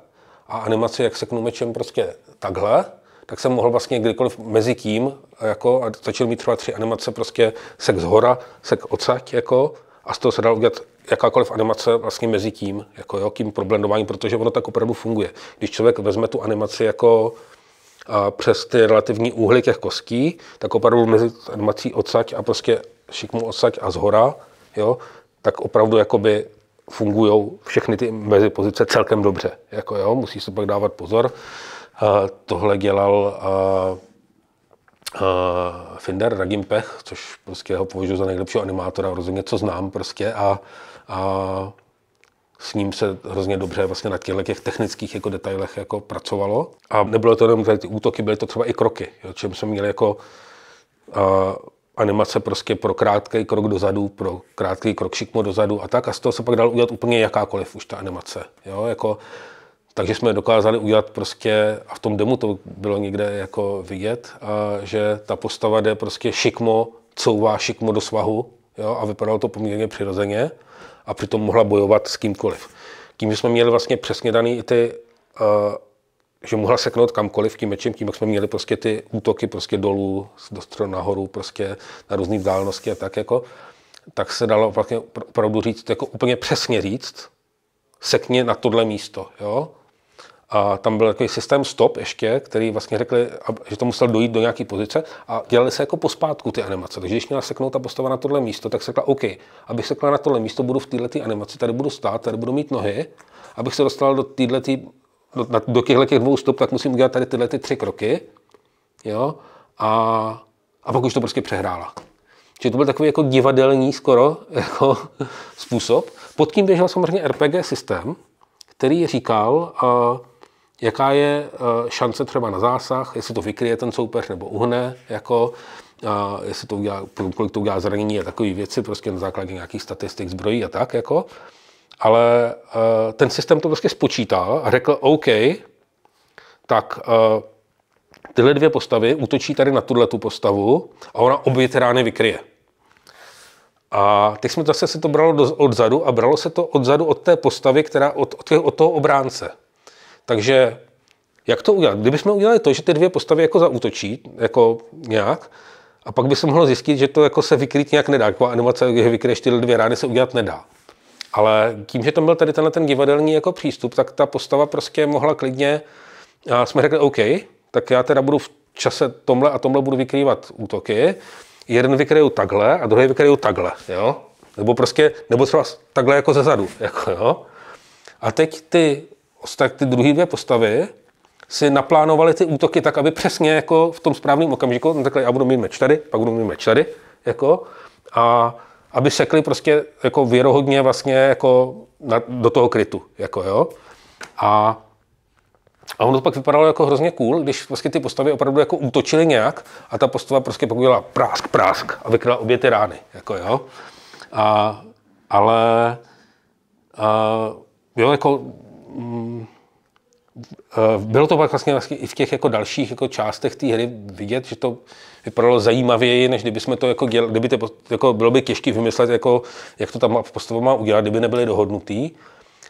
a animaci, jak seknu mečem prostě takhle, tak jsem mohl vlastně kdykoliv mezi tím, eh, jako, a začal mít třeba tři animace, prostě sek z hora, sek odsaď, jako, a z toho se dal udělat jakákoliv animace vlastně mezi tím, jako jo, tím problendováním, protože ono tak opravdu funguje. Když člověk vezme tu animaci jako a přes ty relativní úhly těch kostí, tak opravdu mezi armací odsaď a prostě šikmu odsaď a zhora, jo, tak opravdu jakoby fungují všechny ty mezi pozice celkem dobře. Jako jo, musí se pak dávat pozor. Uh, tohle dělal uh, uh, Finder Ragim Pech, což prostě ho považuji za nejlepšího animátora, rozhodně co znám prostě a, a s ním se hrozně dobře vlastně na těchto těch technických jako detailech jako pracovalo. A nebylo to jenom ty útoky, byly to třeba i kroky, jo, čím jsme měli jako uh, animace prostě pro krátký krok dozadu, pro krátký krok šikmo dozadu a tak. A z toho se pak dal udělat úplně jakákoliv už ta animace. Jo? Jako, takže jsme dokázali udělat prostě, a v tom demo to bylo někde jako vidět, a že ta postava jde prostě šikmo, couvá šikmo do svahu jo? a vypadalo to poměrně přirozeně a přitom mohla bojovat s kýmkoliv. Tím, že jsme měli vlastně přesně daný i ty, eh, že mohla seknout kamkoliv tím mečem, tím, jak jsme měli prostě ty útoky prostě dolů, do nahoru, prostě na různé vzdálenosti a tak jako, tak se dalo vlastně opravdu říct, jako úplně přesně říct, sekně na tohle místo, jo? a tam byl takový systém stop ještě, který vlastně řekli, že to musel dojít do nějaké pozice a dělali se jako pospátku ty animace. Takže když měla seknout ta postava na tohle místo, tak se řekla OK, abych sekla na tohle místo, budu v této animaci, tady budu stát, tady budu mít nohy, abych se dostal do tý, do, do těchto těch dvou stop, tak musím udělat tady tyhle ty tři kroky, jo, a, a pak už to prostě přehrála. Čili to byl takový jako divadelní skoro jako způsob. Pod tím běžel samozřejmě RPG systém, který říkal, uh, jaká je eh, šance třeba na zásah, jestli to vykryje ten soupeř nebo uhne, jako, a jestli to udělá, kolik to udělá zranění a takové věci, prostě na základě nějakých statistik, zbrojí a tak, jako. Ale eh, ten systém to prostě spočítal a řekl, OK, tak eh, tyhle dvě postavy útočí tady na tuhle tu postavu a ona obě ty rány vykryje. A teď jsme zase se to bralo odzadu a bralo se to odzadu od té postavy, která od, od, od toho obránce. Takže jak to udělat? Kdybychom udělali to, že ty dvě postavy jako zautočí, jako nějak, a pak by se mohlo zjistit, že to jako se vykrýt nějak nedá. Taková animace, když vykryješ ty dvě rány, se udělat nedá. Ale tím, že tam byl tady tenhle ten divadelní jako přístup, tak ta postava prostě mohla klidně, a jsme řekli OK, tak já teda budu v čase tomhle a tomhle budu vykrývat útoky. Jeden vykryju takhle a druhý vykryju takhle, jo? Nebo prostě, nebo třeba takhle jako zezadu, zadu, jako jo? A teď ty ostatní ty druhé dvě postavy si naplánovali ty útoky tak, aby přesně jako v tom správném okamžiku, no takhle já budu mít meč tady, pak budu mít meč tady, jako, a aby sekli prostě jako věrohodně vlastně jako na, do toho krytu, jako jo. A, a ono to pak vypadalo jako hrozně cool, když vlastně ty postavy opravdu jako útočily nějak a ta postava prostě pak udělala prásk, prásk a vykryla obě ty rány, jako jo. A, ale a, jo, jako Mm, eh, bylo to pak vlastně, vlastně i v těch jako dalších jako částech té hry vidět, že to vypadalo zajímavěji, než kdyby jsme to jako děl, kdyby to, jako bylo by těžké vymyslet, jako, jak to tam postava má udělat, kdyby nebyly dohodnutý.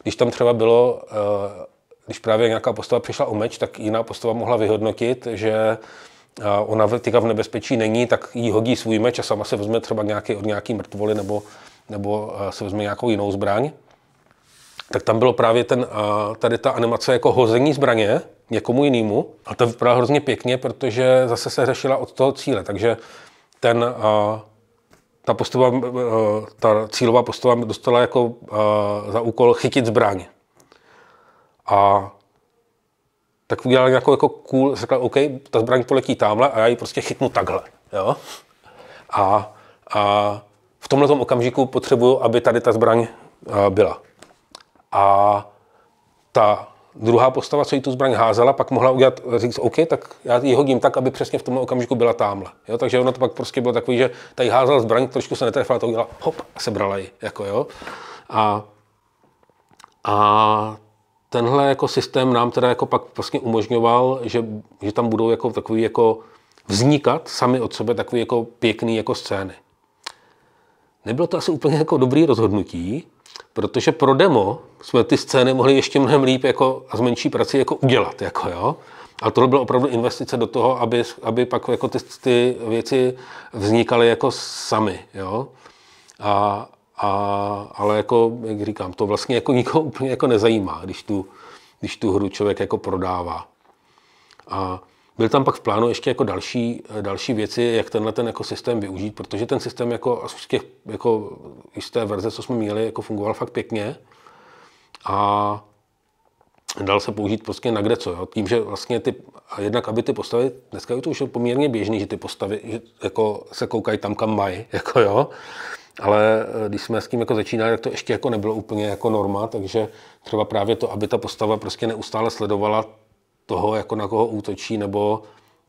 Když tam třeba bylo, eh, když právě nějaká postava přišla o meč, tak jiná postava mohla vyhodnotit, že eh, ona teďka v nebezpečí není, tak jí hodí svůj meč a sama se vezme třeba nějaký, od nějaký mrtvoly nebo, nebo se vezme nějakou jinou zbraň tak tam bylo právě ten, tady ta animace jako hození zbraně někomu jinému. A to vypadalo hrozně pěkně, protože zase se řešila od toho cíle. Takže ten, ta, postava, e, ta cílová postava dostala jako za úkol chytit zbraň. A tak udělal nějakou jako cool, řekl, OK, ta zbraň poletí tamhle a já ji prostě chytnu takhle. Jo? A, a v tomhle okamžiku potřebuju, aby tady ta zbraň byla. A ta druhá postava, co jí tu zbraň házela, pak mohla udělat, říct, OK, tak já ji hodím tak, aby přesně v tomhle okamžiku byla tamhle. Jo? Takže ono to pak prostě bylo takový, že tady házela zbraň, trošku se netrefila, to udělala, hop, a sebrala ji. Jako, jo? A, a tenhle jako systém nám teda jako pak prostě umožňoval, že, že tam budou jako takový jako vznikat sami od sebe takový jako pěkný jako scény. Nebylo to asi úplně jako dobrý rozhodnutí, Protože pro demo jsme ty scény mohli ještě mnohem líp jako, a s menší prací jako udělat. Jako, jo? A to byla opravdu investice do toho, aby, aby pak jako ty, ty věci vznikaly jako sami. Jo? A, a, ale jako, jak říkám, to vlastně jako nikoho úplně jako nezajímá, když tu, když tu hru člověk jako prodává. A byl tam pak v plánu ještě jako další, další věci, jak tenhle ten jako systém využít, protože ten systém jako z těch jako z té verze, co jsme měli, jako fungoval fakt pěkně a dal se použít prostě na kde co. Jo? Tím, že vlastně ty, jednak aby ty postavy, dneska je to už poměrně běžný, že ty postavy že jako se koukají tam, kam mají, jako jo. Ale eh, když jsme s tím jako začínali, tak to ještě jako nebylo úplně jako norma, takže třeba právě to, aby ta postava prostě neustále sledovala toho, jako na koho útočí, nebo,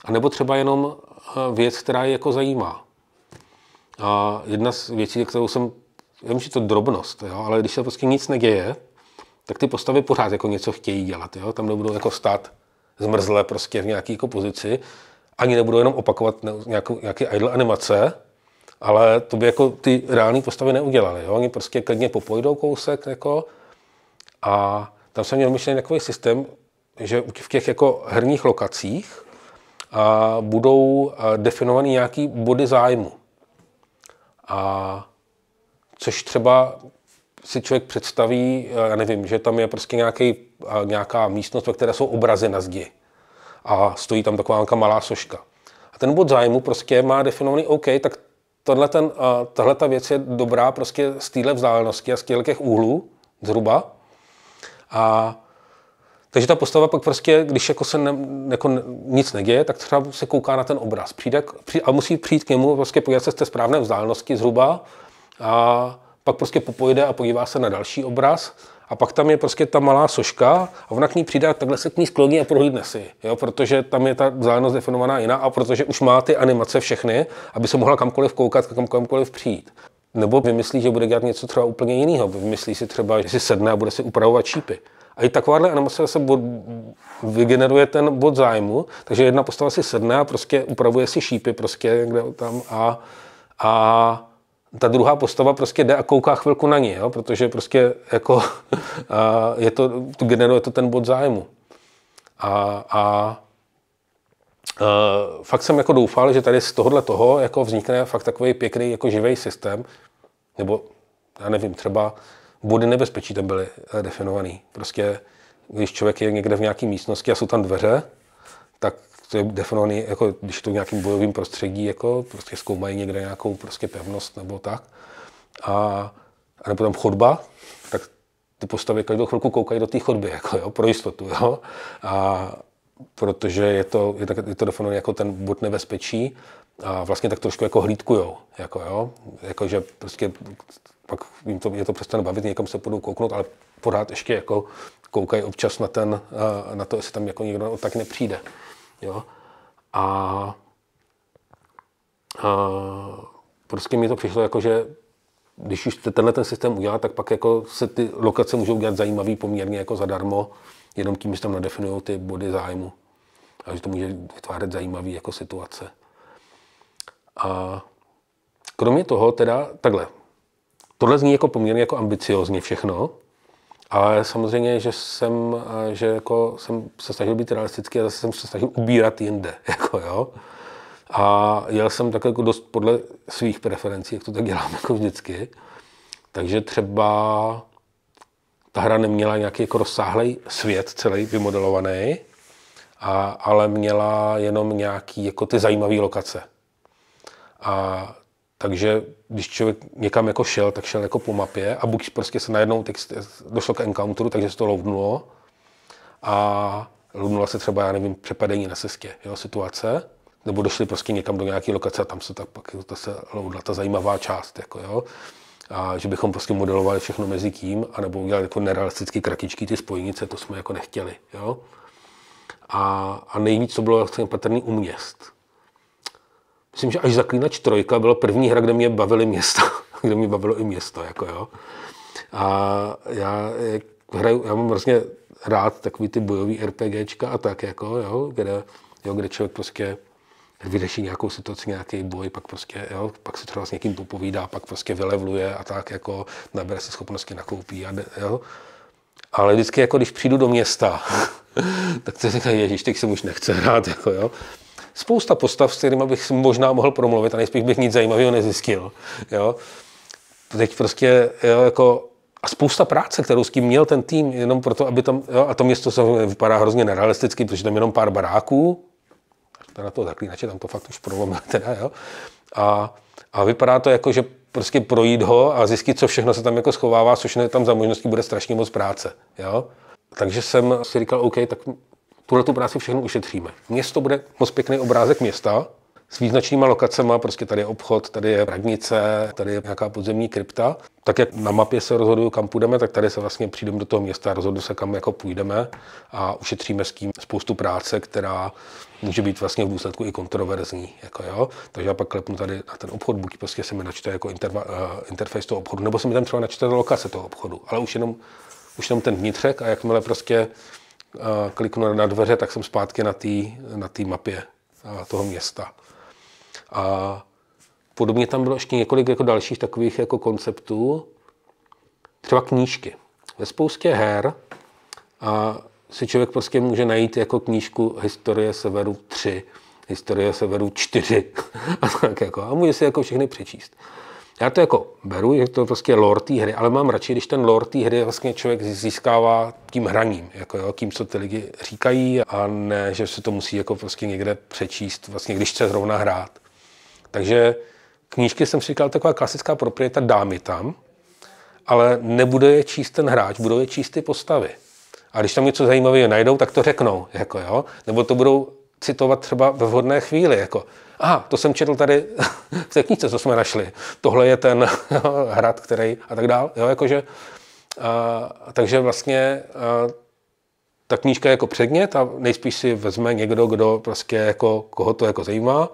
a nebo třeba jenom eh, věc, která je jako zajímá. A jedna z věcí, kterou jsem, vím, že to drobnost, jo, ale když se prostě nic neděje, tak ty postavy pořád jako něco chtějí dělat. Jo? Tam nebudou jako stát zmrzle prostě v nějaké jako pozici, ani nebudou jenom opakovat nějakou, nějaké idle animace, ale to by jako ty reální postavy neudělali. Jo? Oni prostě klidně popojdou kousek jako, a tam jsem měl myšlený takový systém, že v těch jako herních lokacích a budou definovány nějaký body zájmu. A což třeba si člověk představí, já nevím, že tam je prostě nějaký, nějaká místnost, ve které jsou obrazy na zdi. A stojí tam taková malá soška. A ten bod zájmu prostě má definovaný OK, tak ten, tahle ta věc je dobrá prostě z téhle vzdálenosti a z těch úhlů zhruba. A takže ta postava pak prostě, když jako se ne, jako nic neděje, tak třeba se kouká na ten obraz. Přijde, a musí přijít k němu, prostě podívat se z té správné vzdálenosti zhruba a pak prostě popojde a podívá se na další obraz a pak tam je prostě ta malá soška a ona k ní přijde a takhle se k ní skloní a prohlídne si, jo, protože tam je ta vzdálenost definovaná jiná a protože už má ty animace všechny, aby se mohla kamkoliv koukat a kam, kamkoliv přijít. Nebo vymyslí, že bude dělat něco třeba úplně jiného. Vymyslí si třeba, že si sedne a bude si upravovat čípy. A i takováhle animace se bod, vygeneruje ten bod zájmu, takže jedna postava si sedne a prostě upravuje si šípy prostě někde tam a, a ta druhá postava prostě jde a kouká chvilku na ní, jo? protože prostě jako a je to, generuje to ten bod zájmu. A, a a fakt jsem jako doufal, že tady z tohohle toho jako vznikne fakt takový pěkný jako živý systém, nebo já nevím, třeba body nebezpečí tam byly eh, definované. Prostě když člověk je někde v nějaké místnosti a jsou tam dveře, tak to je definovaný, jako když to v nějakém bojovém prostředí, jako prostě zkoumají někde nějakou prostě pevnost nebo tak. A, a nebo tam chodba, tak ty postavy každou chvilku koukají do té chodby, jako jo, pro jistotu, jo. A protože je to, je, je to definované jako ten bod nebezpečí a vlastně tak trošku jako hlídkujou, jako jo, jako že prostě pak jim to, mě to přestane bavit, někam se půjdou kouknout, ale pořád ještě jako koukají občas na, ten, eh, na to, jestli tam jako někdo tak nepřijde, jo. A, a prostě mi to přišlo jako, že když už tenhle ten systém udělá, tak pak jako se ty lokace můžou udělat zajímavý poměrně jako zadarmo, jenom tím, že tam nadefinují ty body zájmu. A že to může vytvářet zajímavé jako situace. A kromě toho teda takhle, tohle zní jako poměrně jako ambiciozně všechno, ale samozřejmě, že jsem, že jako jsem se snažil být realistický a zase jsem se snažil ubírat jinde. Jako jo. A jel jsem tak jako dost podle svých preferencí, jak to tak dělám jako vždycky. Takže třeba ta hra neměla nějaký jako rozsáhlý svět celý vymodelovaný, a, ale měla jenom nějaký jako ty zajímavé lokace. A takže když člověk někam jako šel, tak šel jako po mapě a buď prostě se najednou text, došlo k encounteru, takže se to louvnulo a louvnula se třeba, já nevím, přepadení na cestě, jo, situace, nebo došli prostě někam do nějaké lokace a tam se tak pak to se loudla ta zajímavá část, jako jo. A že bychom prostě modelovali všechno mezi tím, anebo udělali jako nerealisticky kratičky ty spojnice, to jsme jako nechtěli, jo. A, a nejvíc to bylo vlastně patrný u měst Myslím, že až Zaklínač trojka byla první hra, kde mě bavily města, kde mě bavilo i město, jako jo. A já hraju, já mám vlastně rád takový ty bojový RPGčka a tak, jako jo, kde, jo, kde člověk prostě vyřeší nějakou situaci, nějaký boj, pak prostě, jo, pak se třeba s někým popovídá, pak prostě vylevluje a tak, jako nabere si schopnosti, nakoupí a jo. Ale vždycky, jako když přijdu do města, tak to říká, ježiš, teď jsem už nechce hrát, jako jo spousta postav, s kterými bych možná mohl promluvit a nejspíš bych nic zajímavého nezjistil. Jo? Teď prostě jo, jako a spousta práce, kterou s tím měl ten tým, jenom proto, aby tam, jo, a to město se vypadá hrozně nerealisticky, protože tam jenom pár baráků, na to zaklínače, tam to fakt už problémy, teda, jo, a, a vypadá to jako, že prostě projít ho a zjistit, co všechno se tam jako schovává, což ne, tam za možností bude strašně moc práce, jo. Takže jsem si říkal, OK, tak tuhle tu práci všechno ušetříme. Město bude moc pěkný obrázek města, s význačnýma lokacema, prostě tady je obchod, tady je radnice, tady je nějaká podzemní krypta. Tak jak na mapě se rozhoduju, kam půjdeme, tak tady se vlastně přijdeme do toho města, rozhodnu se, kam jako půjdeme a ušetříme s tím spoustu práce, která může být vlastně v důsledku i kontroverzní. Jako jo. Takže já pak klepnu tady na ten obchod, buď prostě se mi načte jako interva, uh, interface toho obchodu, nebo se mi tam třeba načte lokace toho obchodu, ale už jenom, už jenom ten vnitřek a jakmile prostě kliknu na dveře, tak jsem zpátky na té na tý mapě toho města. A podobně tam bylo ještě několik jako dalších takových jako konceptů, třeba knížky. Ve spoustě her a si člověk prostě může najít jako knížku Historie severu 3, Historie severu 4 a tak jako. A může si jako všechny přečíst já to jako beru, je to prostě lore té hry, ale mám radši, když ten lore té hry vlastně člověk získává tím hraním, jako jo, tím, co ty lidi říkají a ne, že se to musí jako prostě někde přečíst, vlastně, když chce zrovna hrát. Takže knížky jsem si říkal, taková klasická proprieta, dámy tam, ale nebude je číst ten hráč, budou je číst ty postavy. A když tam něco zajímavého najdou, tak to řeknou, jako jo, nebo to budou citovat třeba ve vhodné chvíli, jako aha, to jsem četl tady v té knížce, co jsme našli, tohle je ten hrad, který a tak dál, jo, jakože, a, takže vlastně a, ta knížka je jako předmět a nejspíš si vezme někdo, kdo prostě jako, koho to jako zajímá,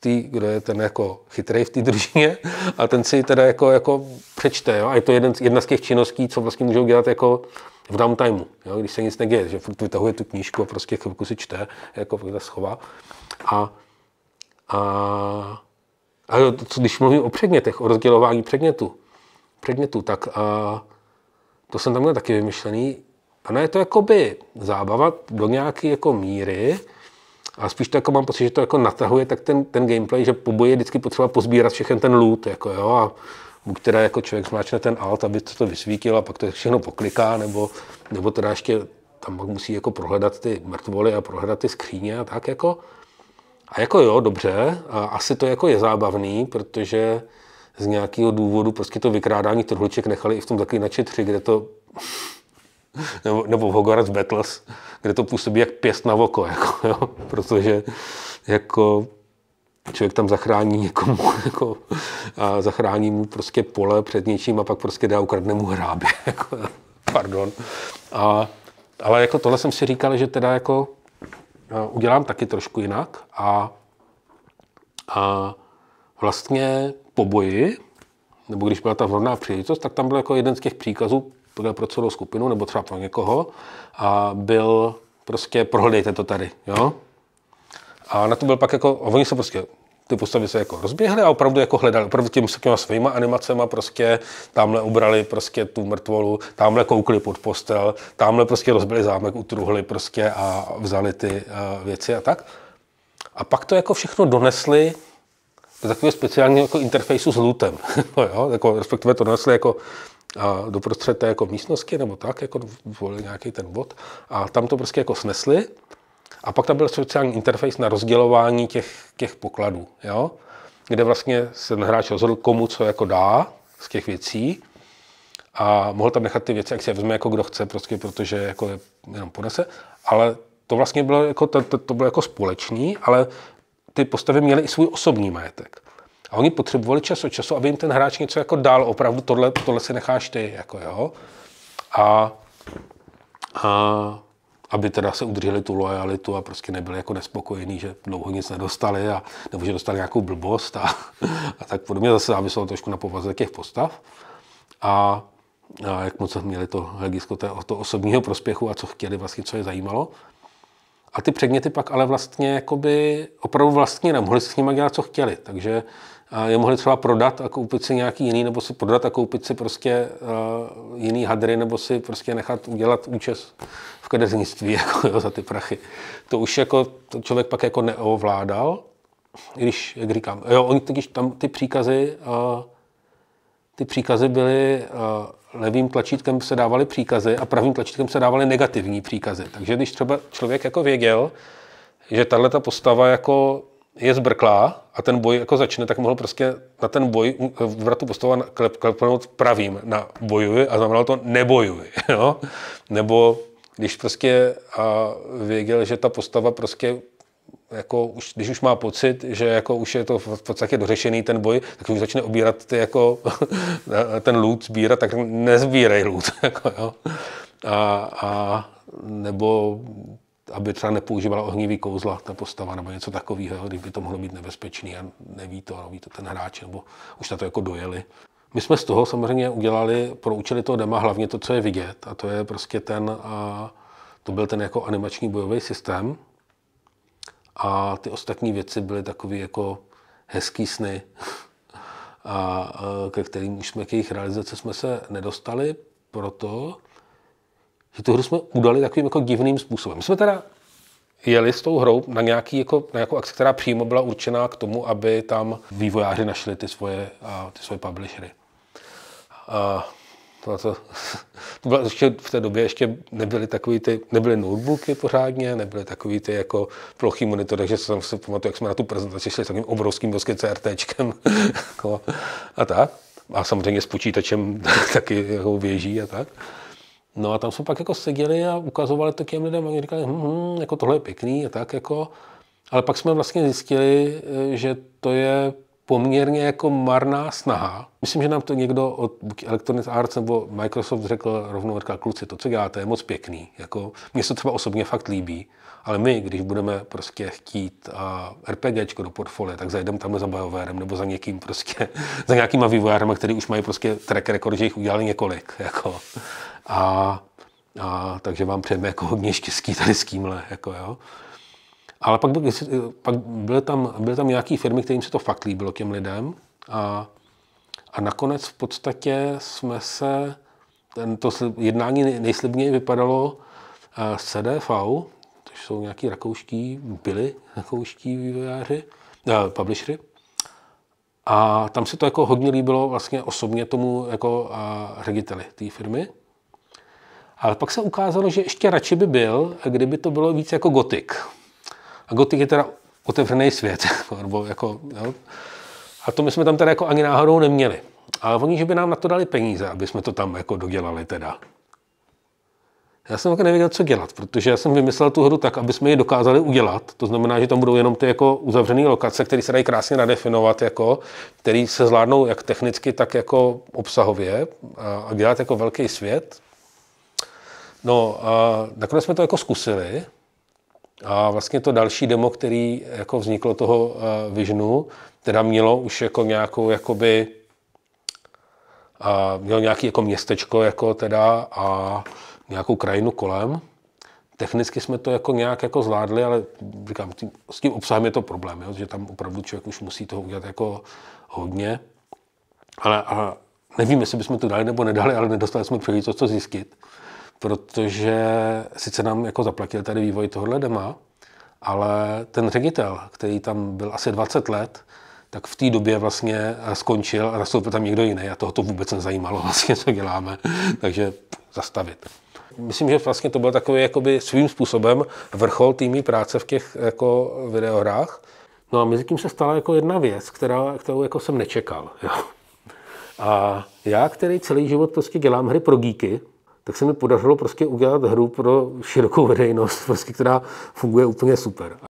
tý, kdo je ten jako chytrý v té družině a ten si teda jako, jako přečte. Jo? A je to jeden, jedna z těch činností, co vlastně můžou dělat jako v downtimeu, jo, když se nic neděje, že furt vytahuje tu knížku a prostě chvilku si čte, jako takhle schová. A, a, a co, když mluvím o předmětech, o rozdělování předmětů, předmětů tak a, to jsem tam měl taky vymyšlený. A ne, je to jakoby zábava do nějaké jako míry, a spíš to jako mám pocit, že to jako natahuje tak ten, ten gameplay, že po boji je vždycky potřeba pozbírat všechen ten loot, jako jo, a buď teda jako člověk zmáčne ten alt, aby to, to vysvítil a pak to všechno pokliká, nebo, nebo teda ještě tam musí jako prohledat ty mrtvoly a prohledat ty skříně a tak jako. A jako jo, dobře, a asi to jako je zábavný, protože z nějakého důvodu prostě to vykrádání trhliček nechali i v tom zaklínači 3, kde to nebo, nebo v Hogwarts Battles, kde to působí jak pěst na voko jako, jo? protože jako člověk tam zachrání někomu, jako, a zachrání mu prostě pole před něčím a pak prostě dá ukradne mu hrábě. Jako, pardon. A, ale jako tohle jsem si říkal, že teda jako no, udělám taky trošku jinak a, a vlastně po boji, nebo když byla ta vhodná příležitost, tak tam byl jako jeden z těch příkazů pro celou skupinu, nebo třeba pro někoho, a byl prostě prohledejte to tady, jo? A na to byl pak jako, oni se prostě ty postavy se jako rozběhly a opravdu jako hledali, opravdu tím těma svýma animacema prostě tamhle ubrali prostě tu mrtvolu, tamhle koukli pod postel, tamhle prostě rozbili zámek, utruhli prostě a vzali ty uh, věci a tak. A pak to jako všechno donesli do takového speciálního jako interfejsu s lootem. no jo, jako, respektive to donesli jako a eh, doprostřed té jako místnosti nebo tak, jako volili nějaký ten bod a tam to prostě jako snesli a pak tam byl sociální interface na rozdělování těch, těch pokladů, jo? kde vlastně se ten hráč rozhodl, komu co jako dá z těch věcí a mohl tam nechat ty věci, jak si je vezme jako kdo chce, prostě protože jako je jenom ponese. Ale to vlastně bylo jako, to, to, to bylo jako společný, ale ty postavy měly i svůj osobní majetek. A oni potřebovali čas od času, aby jim ten hráč něco jako dal, opravdu tohle, tohle si necháš ty, jako jo. A, a aby teda se udrželi tu lojalitu a prostě nebyli jako nespokojení, že dlouho nic nedostali a, nebo že dostali nějakou blbost a, a tak podobně. Zase záviselo trošku na povaze těch postav a, a jak moc měli to hledisko toho, to osobního prospěchu a co chtěli vlastně, co je zajímalo. A ty předměty pak ale vlastně jakoby opravdu vlastně nemohli s nimi dělat, co chtěli. Takže je mohli třeba prodat a koupit si nějaký jiný, nebo si prodat a koupit si prostě uh, jiný hadry, nebo si prostě nechat udělat účes v kadeřnictví jako, jo, za ty prachy. To už jako to člověk pak jako neovládal, i když, jak říkám, jo, oni když tam ty příkazy, uh, ty příkazy byly, uh, levým tlačítkem se dávaly příkazy a pravým tlačítkem se dávaly negativní příkazy. Takže když třeba člověk jako věděl, že tahle ta postava jako je zbrklá a ten boj jako začne, tak mohl prostě na ten boj v vratu postava klep, klepnout pravým na bojuji a znamenalo to nebojuji. Jo? Nebo když prostě a věděl, že ta postava prostě jako už, když už má pocit, že jako už je to v podstatě dořešený ten boj, tak už začne obírat ty jako ten lůd sbírat, tak nezbírej lůd. Jako, jo. A, a nebo aby třeba nepoužívala ohnivý kouzla ta postava nebo něco takového, kdyby to mohlo být nebezpečný a neví to, ale ví to ten hráč, nebo už na to jako dojeli. My jsme z toho samozřejmě udělali pro účely toho dema hlavně to, co je vidět a to je prostě ten, a to byl ten jako animační bojový systém a ty ostatní věci byly takové jako hezký sny, a, a ke kterým už jsme k jejich realizaci jsme se nedostali, proto, že tu hru jsme udali takovým jako divným způsobem. My jsme teda jeli s tou hrou na, nějaký, jako, na nějakou akci, která přímo byla určená k tomu, aby tam vývojáři našli ty svoje, a, ty svoje publishery. A, to, to, to bylo ještě v té době ještě nebyly takový ty, nebyly notebooky pořádně, nebyly takový ty jako plochý monitor, takže jsem se pamatuju, jak jsme na tu prezentaci šli s takovým obrovským vlastně prostě CRTčkem jako, a tak. A samozřejmě s počítačem taky jako věží a tak. No a tam jsme pak jako seděli a ukazovali to těm lidem a oni říkali, hm, hm, jako tohle je pěkný a tak jako. Ale pak jsme vlastně zjistili, že to je poměrně jako marná snaha. Myslím, že nám to někdo od Electronic Arts nebo Microsoft řekl rovnou, říkal, kluci, to, co děláte, je moc pěkný. Jako, mně se třeba osobně fakt líbí, ale my, když budeme prostě chtít a RPGčko do portfolia, tak zajdeme tam za Bajovérem nebo za někým prostě, za nějakýma vývojářem, který už mají prostě track record, že jich udělali několik. Jako. A, a takže vám přejeme jako hodně štěstí tady s tímhle. Jako, jo. Ale pak, byl, pak byly, tam, byly tam nějaký firmy, kterým se to fakt líbilo těm lidem. A, a nakonec v podstatě jsme se, to jednání nejslibněji vypadalo eh, s CDV, což jsou nějaký rakouští, byli rakouští vývojáři, eh, publishery. A tam se to jako hodně líbilo vlastně osobně tomu jako eh, řediteli té firmy. Ale pak se ukázalo, že ještě radši by byl, kdyby to bylo víc jako gotik. A gotik je teda otevřený svět. Nebo jako, jo. A to my jsme tam teda jako ani náhodou neměli. Ale oni, že by nám na to dali peníze, aby jsme to tam jako dodělali teda. Já jsem jako nevěděl, co dělat, protože já jsem vymyslel tu hru tak, aby jsme ji dokázali udělat. To znamená, že tam budou jenom ty jako uzavřené lokace, které se dají krásně nadefinovat, jako, které se zvládnou jak technicky, tak jako obsahově a, a dělat jako velký svět, No a nakonec jsme to jako zkusili a vlastně to další demo, který jako vzniklo toho eh, Visionu, teda mělo už jako nějakou jakoby a mělo nějaký jako městečko jako teda a nějakou krajinu kolem. Technicky jsme to jako nějak jako zvládli, ale říkám, tím, s tím obsahem je to problém, jo, že tam opravdu člověk už musí toho udělat jako hodně. Ale, ale nevím, jestli bychom to dali nebo nedali, ale nedostali jsme příležitost to zjistit protože sice nám jako zaplatil tady vývoj tohle dema, ale ten ředitel, který tam byl asi 20 let, tak v té době vlastně skončil a nastoupil tam někdo jiný a toho to vůbec nezajímalo vlastně, co děláme, takže zastavit. Myslím, že vlastně to byl takový jakoby svým způsobem vrchol týmí práce v těch jako videohrách. No a mezi tím se stala jako jedna věc, která, kterou jako jsem nečekal. Jo. A já, který celý život prostě dělám hry pro geeky, tak se mi podařilo prostě udělat hru pro širokou veřejnost, prostě, která funguje úplně super.